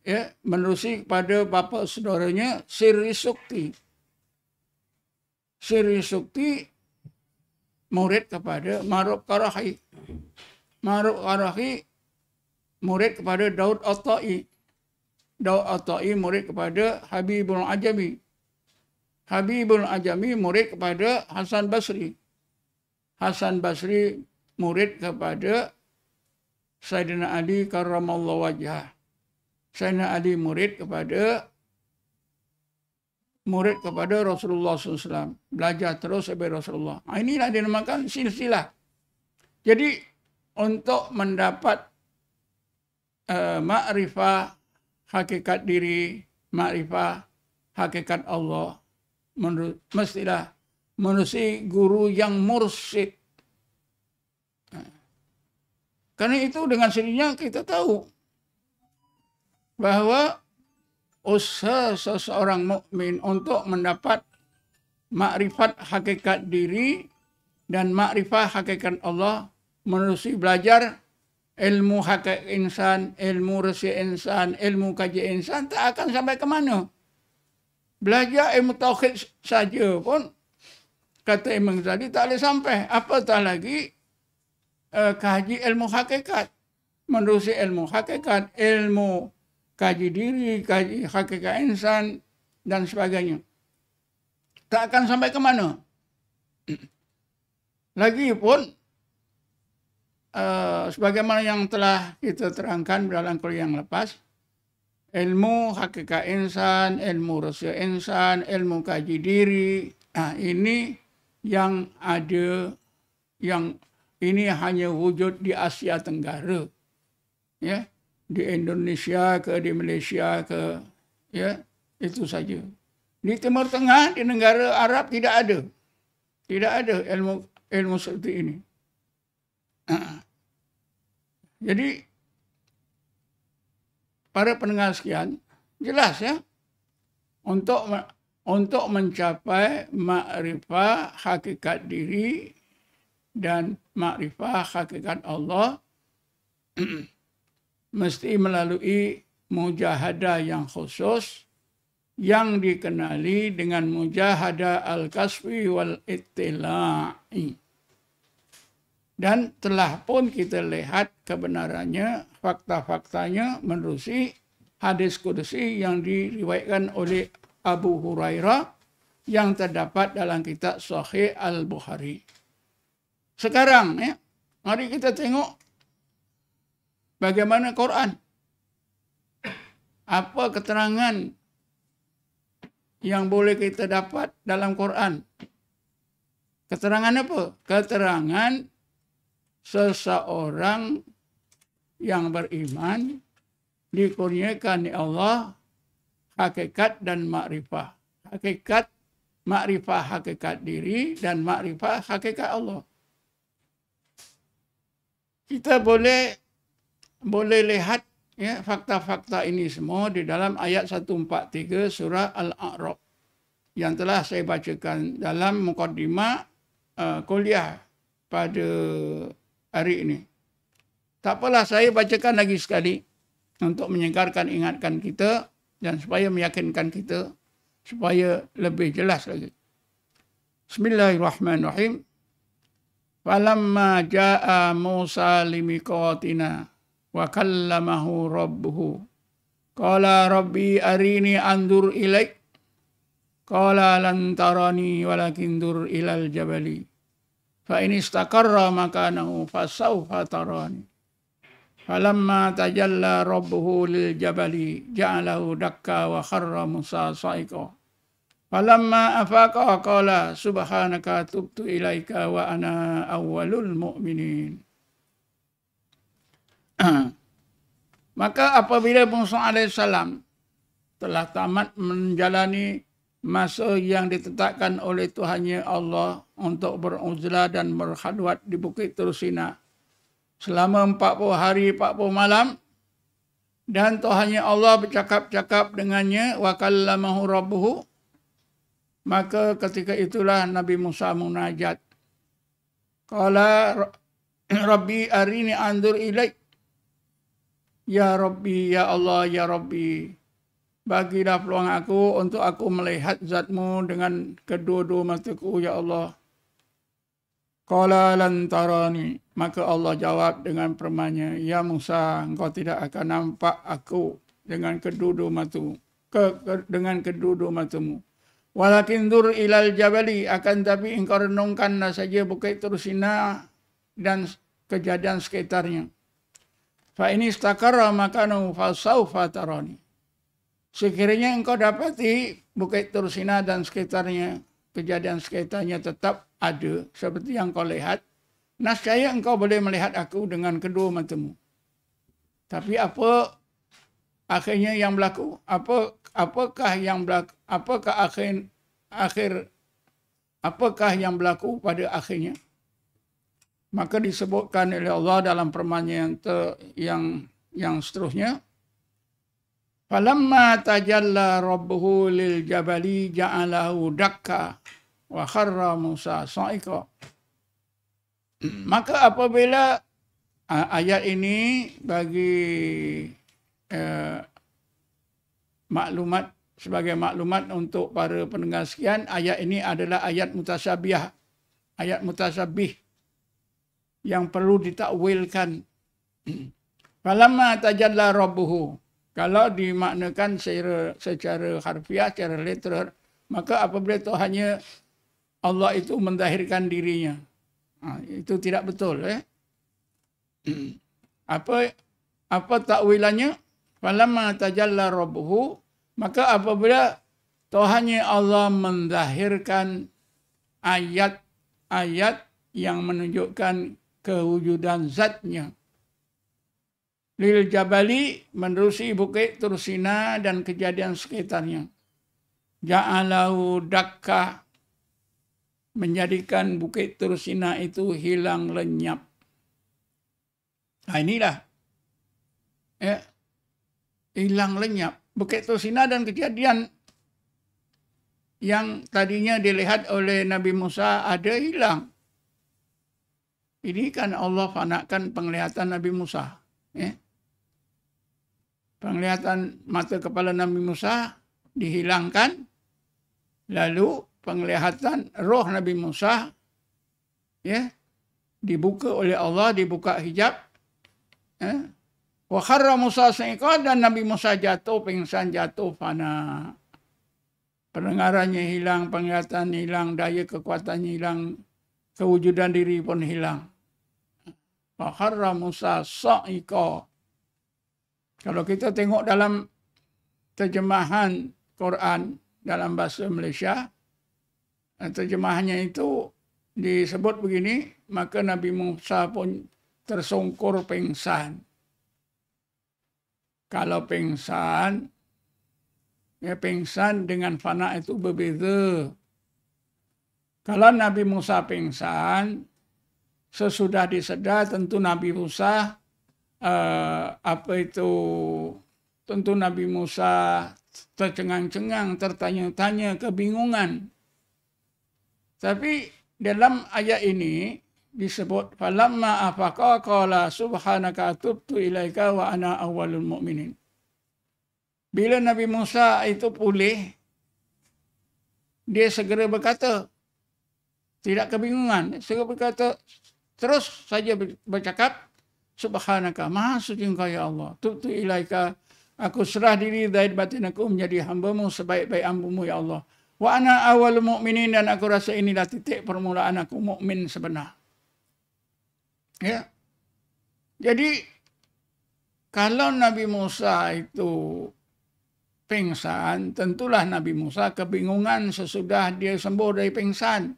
ya, menerusi kepada bapak saudaranya Siri Sukti. Siri Sukti murid kepada Maruf Karahi. Maruf Karahi murid kepada Daud At-Ta'i. Daud At-Ta'i murid kepada Habibul Ajami. Habibul Ajami murid kepada Hasan Basri. Hasan Basri murid kepada Sayyidina Ali Karamallahu Wajah. Sayyidina Ali murid kepada murid kepada Rasulullah SAW. Belajar terus sampai Rasulullah. Nah, inilah dinamakan silsilah. Jadi untuk mendapat uh, makrifah hakikat diri, makrifah hakikat Allah, mestilah manusia guru yang mursid. Nah, karena itu dengan sendirinya kita tahu bahwa usaha seseorang mukmin untuk mendapat makrifat hakikat diri dan makrifat hakikat Allah melalui belajar ilmu hakikat insan, ilmu resi insan, ilmu kaji insan tak akan sampai ke mana. Belajar ilmu tauhid saja pun kata Imam Zadi tak boleh sampai. Apatah lagi uh, kaji ilmu hakikat, menerusi ilmu hakikat, ilmu kaji diri, kaji hakikat insan dan sebagainya. Tak akan sampai ke mana. Lagipun, uh, eh, sebagaimana yang telah kita terangkan dalam kuliah yang lepas, ilmu hakikat insan, ilmu rahsia insan, ilmu kaji diri, nah ini yang ada, yang ini hanya wujud di Asia Tenggara. Ya. Yeah? di Indonesia ke di Malaysia ke ya itu saja di timur tengah di negara Arab tidak ada tidak ada ilmu ilmu seperti ini ah. jadi para pendengar sekian jelas ya untuk untuk mencapai makrifah hakikat diri dan makrifah hakikat Allah mesti melalui mujahada yang khusus yang dikenali dengan mujahada al-kasfi wal ittila'i dan telah pun kita lihat kebenarannya fakta-faktanya menerusi hadis kudusi yang diriwayatkan oleh Abu Hurairah yang terdapat dalam kitab Sahih Al-Bukhari. Sekarang ya, mari kita tengok bagaimana Quran? Apa keterangan yang boleh kita dapat dalam Quran? Keterangan apa? Keterangan seseorang yang beriman dikurniakan oleh Allah hakikat dan makrifah. Hakikat makrifah hakikat diri dan makrifah hakikat Allah. Kita boleh boleh lihat ya fakta-fakta ini semua di dalam ayat 143 surah al-a'raf yang telah saya bacakan dalam mukadimah uh, eh, kuliah pada hari ini. Tak apalah saya bacakan lagi sekali untuk menyegarkan ingatkan kita dan supaya meyakinkan kita supaya lebih jelas lagi. Bismillahirrahmanirrahim. Falamma jaa Musa limiqatina. وكلمه ربه قال ربي أريني أنظر إليك قال لن تراني ولكن انظر إلى الجبل فإن استقر مكانه فسوف تراني فلما تجلى ربه للجبل جعله دكا وخر موسى صعقا فلما أفاق قال سبحانك تبت إليك وأنا أول المؤمنين Ha. Maka apabila Musa AS telah tamat menjalani masa yang ditetapkan oleh Tuhannya Allah untuk beruzlah dan berkhadwat di Bukit Terusina selama 40 hari 40 malam dan Tuhannya Allah bercakap-cakap dengannya wa kallamahu rabbuhu maka ketika itulah Nabi Musa munajat qala rabbi arini andur ilaik Ya Rabbi, Ya Allah, Ya Rabbi. Bagilah peluang aku untuk aku melihat zatmu dengan kedua-dua mataku, Ya Allah. Qala lantarani. Maka Allah jawab dengan permanya, Ya Musa, engkau tidak akan nampak aku dengan kedua-dua matu. Ke, ke, dengan kedua-dua matumu. Walakin dur ilal jabali akan tapi engkau renungkanlah saja bukit Tursina dan kejadian sekitarnya. Fa ini istakara makanu fasaufa tarani. Sekiranya engkau dapati Bukit Tursina dan sekitarnya, kejadian sekitarnya tetap ada seperti yang kau lihat, Nasaya engkau boleh melihat aku dengan kedua matamu. Tapi apa akhirnya yang berlaku? Apa apakah yang berlaku? Apakah akhir akhir apakah yang berlaku pada akhirnya? maka disebutkan oleh Allah dalam permannya yang yang yang seterusnya falamma tajalla rabbuhu lil jabali ja'alahu dakka wa kharra Musa sa'ika maka apabila ayat ini bagi eh, maklumat sebagai maklumat untuk para pendengar sekian ayat ini adalah ayat mutasabih ayat mutasabih yang perlu ditakwilkan. Falamma tajalla rabbuhu. Kalau dimaknakan secara, secara harfiah, secara literal, maka apabila hanya Allah itu mendahirkan dirinya. Ha, itu tidak betul. Eh? apa apa takwilannya? Falamma tajalla rabbuhu. Maka apabila Tuhannya Allah mendahirkan ayat-ayat yang menunjukkan kewujudan zatnya. Lil Jabali menerusi bukit Tursina dan kejadian sekitarnya. Ja'alau dakka menjadikan bukit Tursina itu hilang lenyap. Nah inilah. Ya, hilang lenyap. Bukit Tursina dan kejadian yang tadinya dilihat oleh Nabi Musa ada hilang. Ini kan Allah fanakan penglihatan Nabi Musa. Ya. Penglihatan mata kepala Nabi Musa dihilangkan. Lalu penglihatan roh Nabi Musa ya, dibuka oleh Allah, dibuka hijab. Ya. Wakharra Musa seekor dan Nabi Musa jatuh, pingsan jatuh, fana. Pendengarannya hilang, penglihatan hilang, daya kekuatannya hilang, kewujudan diri pun hilang. Fakharra Musa sa'iqa. Kalau kita tengok dalam terjemahan Quran dalam bahasa Malaysia, eh, terjemahannya itu disebut begini, maka Nabi Musa pun tersungkur pingsan. Kalau pingsan, ya pingsan dengan fana itu berbeza. Kalau Nabi Musa pingsan, sesudah diseda tentu Nabi Musa uh, apa itu tentu Nabi Musa tercengang-cengang tertanya-tanya kebingungan tapi dalam ayat ini disebut falamma afaqa qala subhanaka tubtu ilaika wa ana awwalul mu'minin bila Nabi Musa itu pulih dia segera berkata tidak kebingungan segera berkata terus saja bercakap subhanaka maha suci engkau ya Allah tutu ilaika aku serah diri dari batin aku menjadi hambamu sebaik-baik hambamu ya Allah wa ana awal mukminin dan aku rasa inilah titik permulaan aku mukmin sebenar ya jadi kalau Nabi Musa itu pingsan, tentulah Nabi Musa kebingungan sesudah dia sembuh dari pingsan.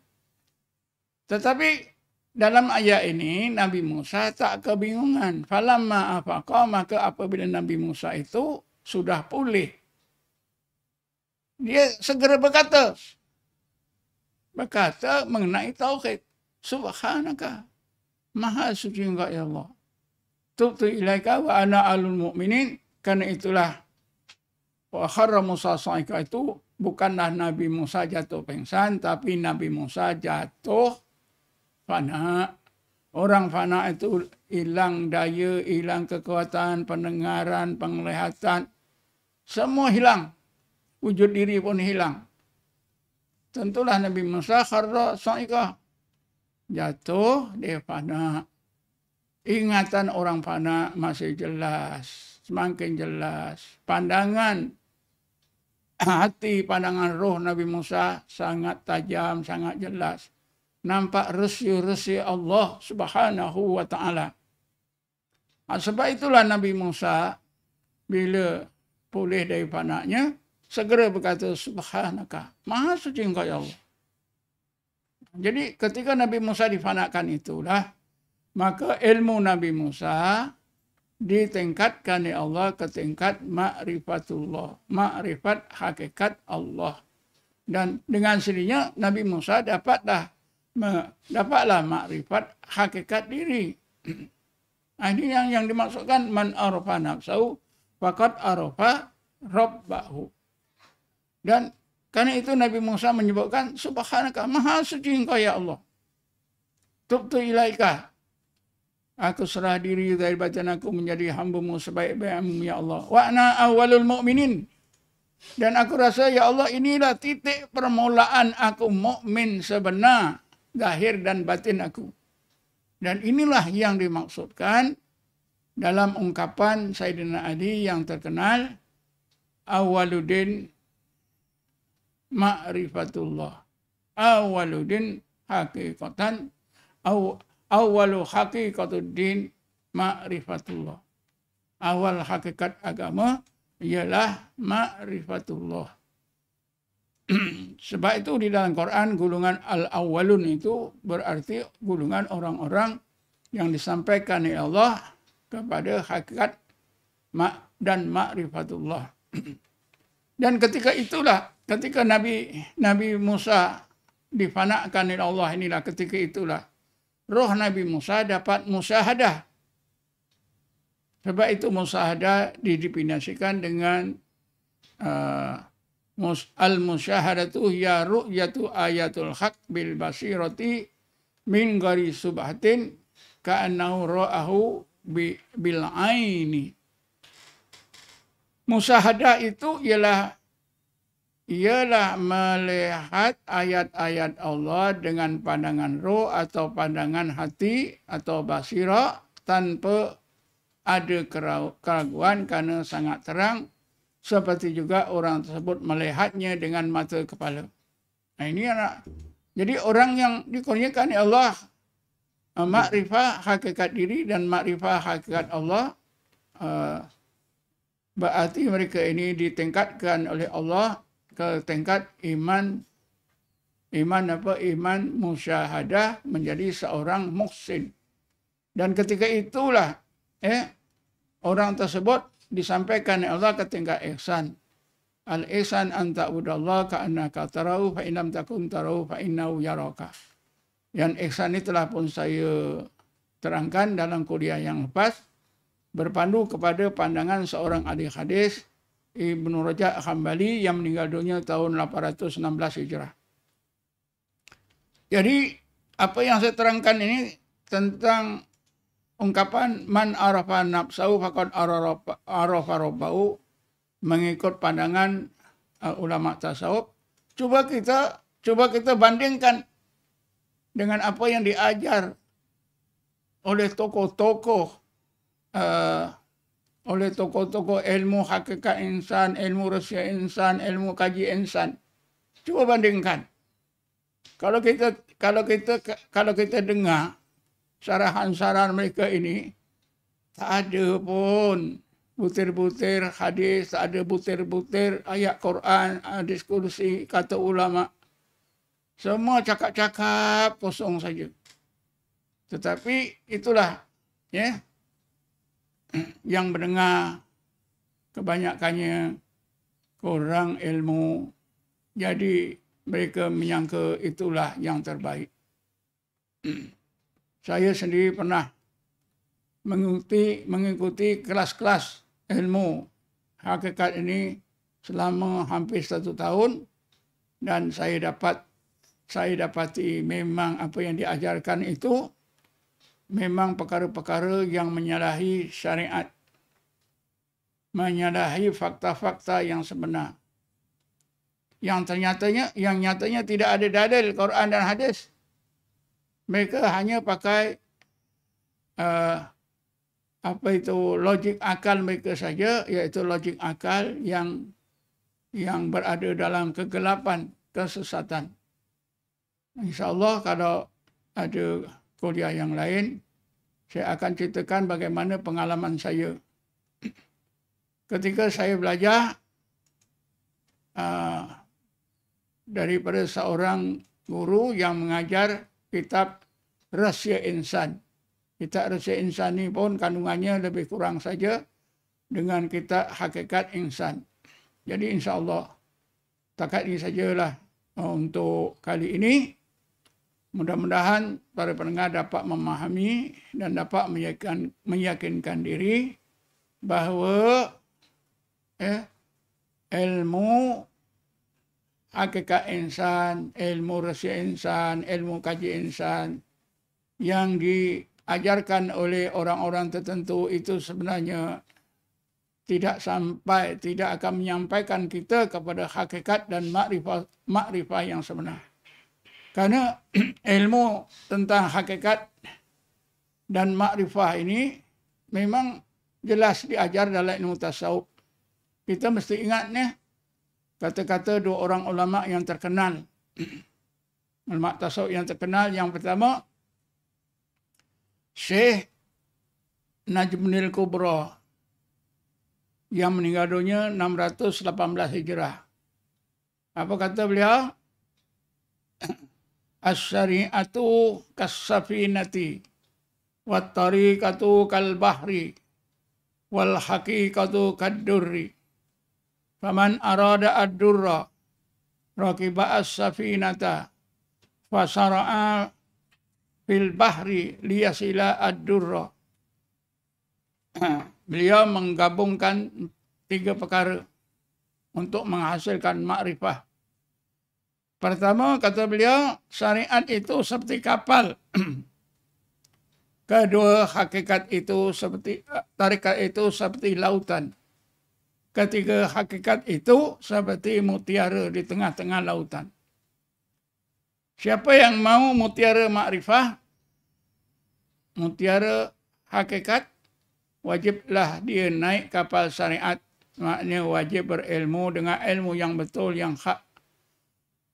Tetapi dalam ayat ini Nabi Musa tak kebingungan. Falamma afaqa maka apabila Nabi Musa itu sudah pulih. Dia segera berkata. Berkata mengenai tauhid. Subhanaka. Maha suci engkau ya Allah. tu ilaika wa ana alul mukminin, Karena itulah. Wahara Musa itu. Bukanlah Nabi Musa jatuh pingsan. Tapi Nabi Musa jatuh fana. Orang fana itu hilang daya, hilang kekuatan, pendengaran, penglihatan. Semua hilang. Wujud diri pun hilang. Tentulah Nabi Musa kharra sa'ikah. Jatuh, dia fana. Ingatan orang fana masih jelas. Semakin jelas. Pandangan hati, pandangan roh Nabi Musa sangat tajam, sangat jelas nampak resi-resi Allah Subhanahu wa taala. Ha, sebab itulah Nabi Musa bila pulih dari panaknya segera berkata subhanaka maha suci engkau ya Allah. Jadi ketika Nabi Musa difanakkan itulah maka ilmu Nabi Musa ditingkatkan oleh ya Allah ke tingkat ma'rifatullah, ma'rifat hakikat Allah. Dan dengan sendirinya Nabi Musa dapatlah dapatlah makrifat hakikat diri. Ah, ini yang yang dimaksudkan man arafa nafsahu faqad arafa rabbahu. Dan karena itu Nabi Musa menyebutkan subhanaka maha suci engkau ya Allah. Tubtu ilaika. Aku serah diri dari badan aku menjadi hambamu sebaik-baikmu ya Allah. Wa ana awalul mu'minin. Dan aku rasa ya Allah inilah titik permulaan aku mukmin sebenar zahir dan batin aku. Dan inilah yang dimaksudkan dalam ungkapan Sayyidina Ali yang terkenal Awaluddin Ma'rifatullah. Awaluddin hakikatan aw, awalu din Ma'rifatullah. Awal hakikat agama ialah Ma'rifatullah. Sebab itu di dalam Quran gulungan al-awwalun itu berarti gulungan orang-orang yang disampaikan oleh Allah kepada hakikat mak dan makrifatullah. Dan ketika itulah ketika Nabi Nabi Musa difanakan oleh Allah inilah ketika itulah roh Nabi Musa dapat musyahadah Sebab itu musahada didefinisikan dengan uh, al musyahadatu ya ru'yatu ayatul haq bil basirati min gari subhatin ka'annahu ra'ahu bi, bil aini musyahada itu ialah ialah melihat ayat-ayat Allah dengan pandangan roh atau pandangan hati atau basirah tanpa ada keraguan karena sangat terang seperti juga orang tersebut melihatnya dengan mata kepala. Nah ini anak. Jadi orang yang dikurniakan ya Allah eh, makrifah hakikat diri dan makrifah hakikat Allah uh, berarti mereka ini ditingkatkan oleh Allah ke tingkat iman iman apa iman musyahadah menjadi seorang muksin. Dan ketika itulah eh orang tersebut disampaikan oleh Allah ketika ihsan. Al ihsan anta Allah ka annaka tarau fa in lam takun tarau fa innahu yaraka. Yang ihsan ini telah pun saya terangkan dalam kuliah yang lepas berpandu kepada pandangan seorang ahli hadis Ibnu Rajab Hambali yang meninggal dunia tahun 816 Hijrah. Jadi apa yang saya terangkan ini tentang ungkapan man arafa nafsau fakot arafa robbau mengikut pandangan uh, ulama tasawuf coba kita coba kita bandingkan dengan apa yang diajar oleh tokoh-tokoh uh, oleh tokoh-tokoh ilmu hakikat insan, ilmu rahsia insan, ilmu kaji insan. Coba bandingkan. Kalau kita kalau kita kalau kita dengar sarahan saran mereka ini tak ada pun butir-butir hadis, tak ada butir-butir ayat Quran, ah, diskusi kata ulama. Semua cakap-cakap kosong saja. Tetapi itulah ya yang mendengar kebanyakannya kurang ilmu. Jadi mereka menyangka itulah yang terbaik. saya sendiri pernah mengikuti, mengikuti kelas-kelas ilmu hakikat ini selama hampir satu tahun dan saya dapat saya dapati memang apa yang diajarkan itu memang perkara-perkara yang menyalahi syariat menyalahi fakta-fakta yang sebenar yang ternyatanya yang nyatanya tidak ada dalil Quran dan hadis mereka hanya pakai uh, apa itu logik akal mereka saja iaitu logik akal yang yang berada dalam kegelapan kesesatan insyaallah kalau ada kuliah yang lain saya akan ceritakan bagaimana pengalaman saya ketika saya belajar uh, daripada seorang guru yang mengajar kitab rahsia insan. Kitab rahsia insan ini pun kandungannya lebih kurang saja dengan kitab hakikat insan. Jadi insya Allah takat ini sajalah eh, untuk kali ini. Mudah-mudahan para pendengar dapat memahami dan dapat meyakinkan, meyakinkan diri bahawa eh, ilmu Aka ka insan, ilmu resi insan, ilmu kaji insan yang diajarkan oleh orang-orang tertentu itu sebenarnya tidak sampai, tidak akan menyampaikan kita kepada hakikat dan makrifah, makrifah yang sebenar. Karena ilmu tentang hakikat dan makrifah ini memang jelas diajar dalam ilmu tasawuf. Kita mesti ingatnya, kata-kata dua orang ulama yang terkenal. ulama tasawuf yang terkenal yang pertama Syekh Najmuddin Kubra yang meninggal dunia 618 Hijrah. Apa kata beliau? As-syari'atu kas-safinati wat-tariqatu Kalbahri wal-haqiqatu kad-durri. Faman arada ad-durra rakiba as-safinata fasara'a fil bahri liyasila ad-durra. Beliau menggabungkan tiga perkara untuk menghasilkan makrifah. Pertama, kata beliau, syariat itu seperti kapal. Kedua, hakikat itu seperti tarikat itu seperti lautan ketiga hakikat itu seperti mutiara di tengah-tengah lautan. Siapa yang mau mutiara makrifah, mutiara hakikat, wajiblah dia naik kapal syariat. Maknanya wajib berilmu dengan ilmu yang betul, yang hak.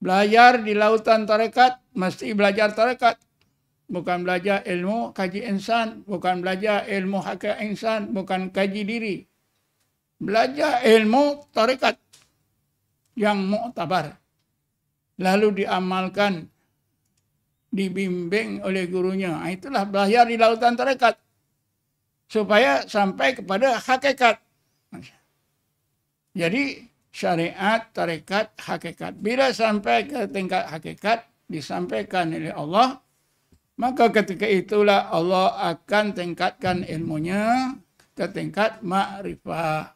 Belajar di lautan tarekat, mesti belajar tarekat. Bukan belajar ilmu kaji insan, bukan belajar ilmu hakikat insan, bukan kaji diri, belajar ilmu tarekat yang muktabar lalu diamalkan dibimbing oleh gurunya ah, itulah belajar di lautan tarekat supaya sampai kepada hakikat jadi syariat tarekat hakikat bila sampai ke tingkat hakikat disampaikan oleh Allah maka ketika itulah Allah akan tingkatkan ilmunya ke tingkat ma'rifah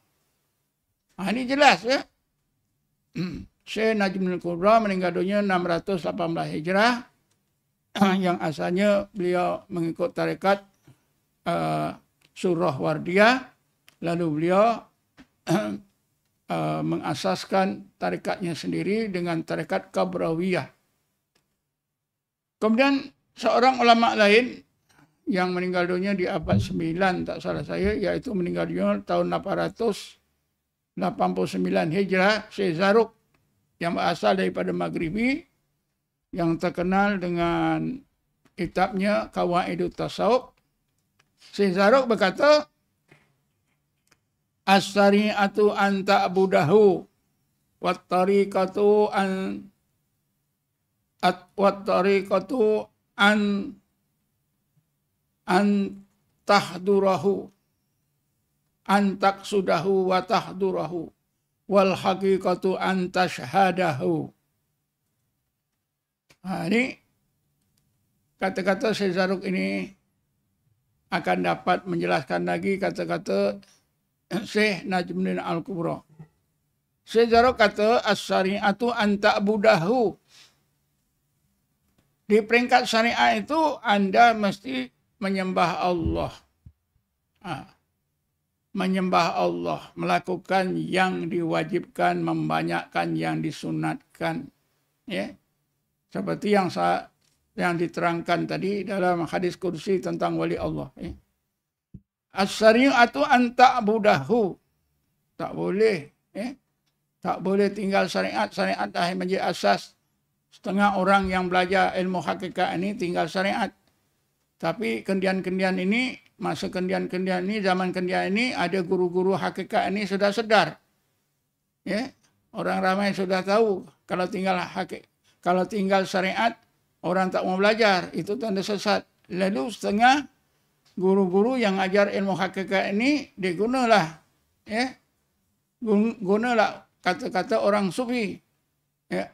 Nah, ini jelas ya. Hmm. Syekh Najmul Kubra meninggal dunia 618 Hijrah ah, yang asalnya beliau mengikut tarekat uh, Surah Wardiyah lalu beliau uh, mengasaskan tarekatnya sendiri dengan tarekat Kabrawiyah. Kemudian seorang ulama lain yang meninggal dunia di abad 9 tak salah saya yaitu meninggal dunia tahun 800 1989 Hijrah Syekh Zaruk yang berasal daripada Maghribi yang terkenal dengan kitabnya Kawaidut Tasawuf. Syekh Zaruk berkata As-sari'atu an ta'budahu wat tariqatu an at wat tariqatu an an tahdurahu antak sudahu watahdurahu wal hakikatu antashhadahu. Nah, ha, ini kata-kata Sezaruk ini akan dapat menjelaskan lagi kata-kata Syekh Najmuddin Al-Kubra. Sejarah kata as-syari'atu antak budahu. Di peringkat syariah itu anda mesti menyembah Allah. Ah menyembah Allah, melakukan yang diwajibkan, membanyakkan yang disunatkan. Ya. Seperti yang saya yang diterangkan tadi dalam hadis kursi tentang wali Allah. Ya. As-syari'atu an ta'budahu. Tak boleh. Ya. Tak boleh tinggal syariat. Syariat dah menjadi asas. Setengah orang yang belajar ilmu hakikat ini tinggal syariat. Tapi kendian-kendian ini masa kendian-kendian ini, zaman kendian ini, ada guru-guru hakikat ini sudah sedar. Ya? Orang ramai sudah tahu kalau tinggal hakik, kalau tinggal syariat, orang tak mau belajar. Itu tanda sesat. Lalu setengah guru-guru yang ajar ilmu hakikat ini, digunalah. Ya? Gunalah kata-kata orang sufi. Ya?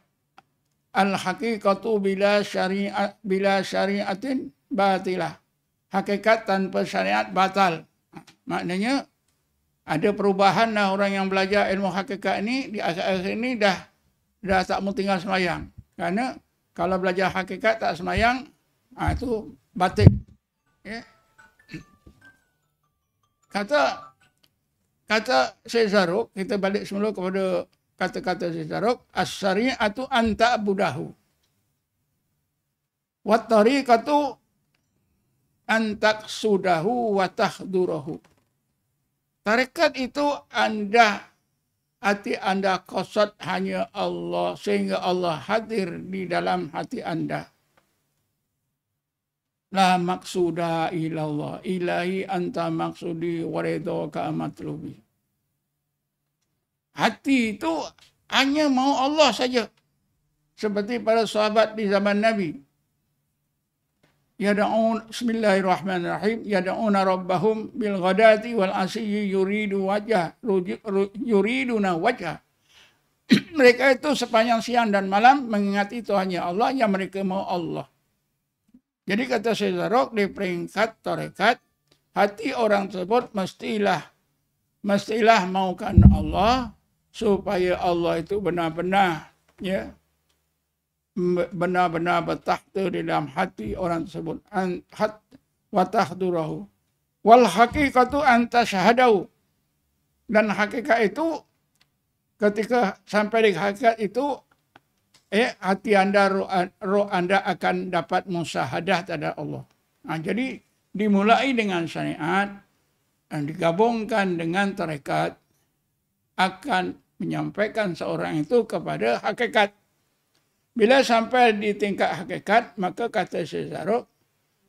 Al-haqiqatu bila syari'at bila syari'atin batilah hakikat tanpa syariat batal. Maknanya ada perubahan lah orang yang belajar ilmu hakikat ini di akhir-akhir ini dah dah tak mahu tinggal semayang. Kerana kalau belajar hakikat tak semayang, ha, itu batik. Ya. Kata kata Syed Zaruk, kita balik semula kepada kata-kata Syed Zaruk, As-sari'atu anta budahu. Wat tariqatu antaksudahu wa tahduruhu. Tarekat itu anda hati anda kosat hanya Allah sehingga Allah hadir di dalam hati anda. La maksuda ilallah ilahi anta maksudi waredo kaamatlubi. Hati itu hanya mau Allah saja. Seperti para sahabat di zaman Nabi. yad'un bismillahirrahmanirrahim yad'una rabbahum bil ghadati wal asyi yuridu wajah yuriduna wajah mereka itu sepanjang siang dan malam mengingati Tuhannya Allah yang mereka mau Allah jadi kata Sezarok di peringkat torekat hati orang tersebut mestilah mestilah maukan Allah supaya Allah itu benar-benar ya benar-benar bertakhta di dalam hati orang tersebut hat wa tahduruhu wal haqiqatu an tashhadu dan hakikat itu ketika sampai di hakikat itu eh hati anda roh, roh anda akan dapat musahadah terhadap Allah nah, ha, jadi dimulai dengan syariat dan digabungkan dengan tarekat akan menyampaikan seorang itu kepada hakikat bila sampai di tingkat hakikat, maka kata Syed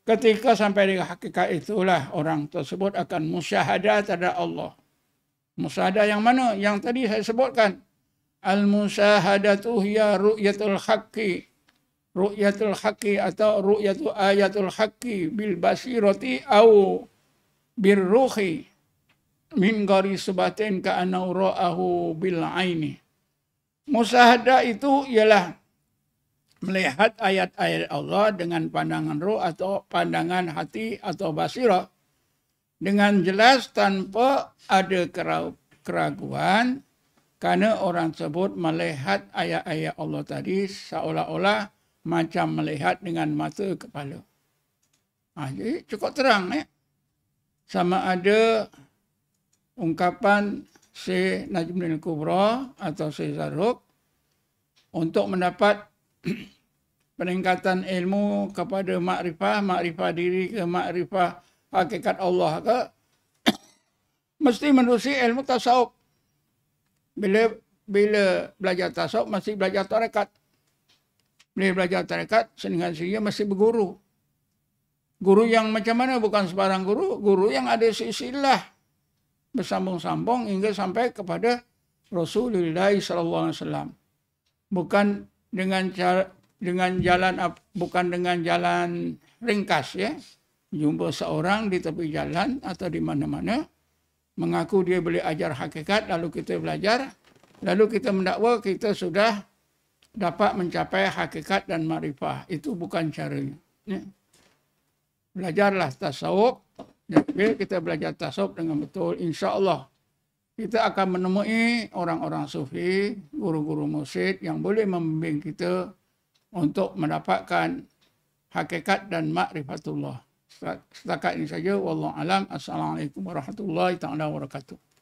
ketika sampai di hakikat itulah orang tersebut akan musyahadah terhadap Allah. Musyahadah yang mana? Yang tadi saya sebutkan. Al-musyahadatu ya ru'yatul haqqi. Ru'yatul haqqi atau ru'yatul ayatul haqqi bil basirati au bil ruhi min gari subatin ka'anau ra'ahu bil aini. Musyahadah itu ialah melihat ayat-ayat Allah dengan pandangan ruh atau pandangan hati atau basirah dengan jelas tanpa ada keraguan karena orang tersebut melihat ayat-ayat Allah tadi seolah-olah macam melihat dengan mata kepala. Ha, jadi cukup terang. ya. Sama ada ungkapan Si Najmuddin Kubra atau Si Zaruk untuk mendapat peningkatan ilmu kepada makrifah, makrifah diri ke makrifah hakikat Allah ke, mesti menerusi ilmu tasawuf. Bila bila belajar tasawuf, mesti belajar tarekat. Bila belajar tarekat, seningan sehingga mesti berguru. Guru yang macam mana? Bukan sebarang guru. Guru yang ada sisilah bersambung-sambung hingga sampai kepada Rasulullah SAW. Bukan dengan cara dengan jalan bukan dengan jalan ringkas ya jumpa seorang di tepi jalan atau di mana-mana mengaku dia boleh ajar hakikat lalu kita belajar lalu kita mendakwa kita sudah dapat mencapai hakikat dan marifah itu bukan caranya ya. belajarlah tasawuf jadi ya, ya, kita belajar tasawuf dengan betul insyaallah kita akan menemui orang-orang sufi, guru-guru musyid yang boleh membimbing kita untuk mendapatkan hakikat dan makrifatullah. Setakat ini saja. Wallahualam. Assalamualaikum warahmatullahi taala wabarakatuh.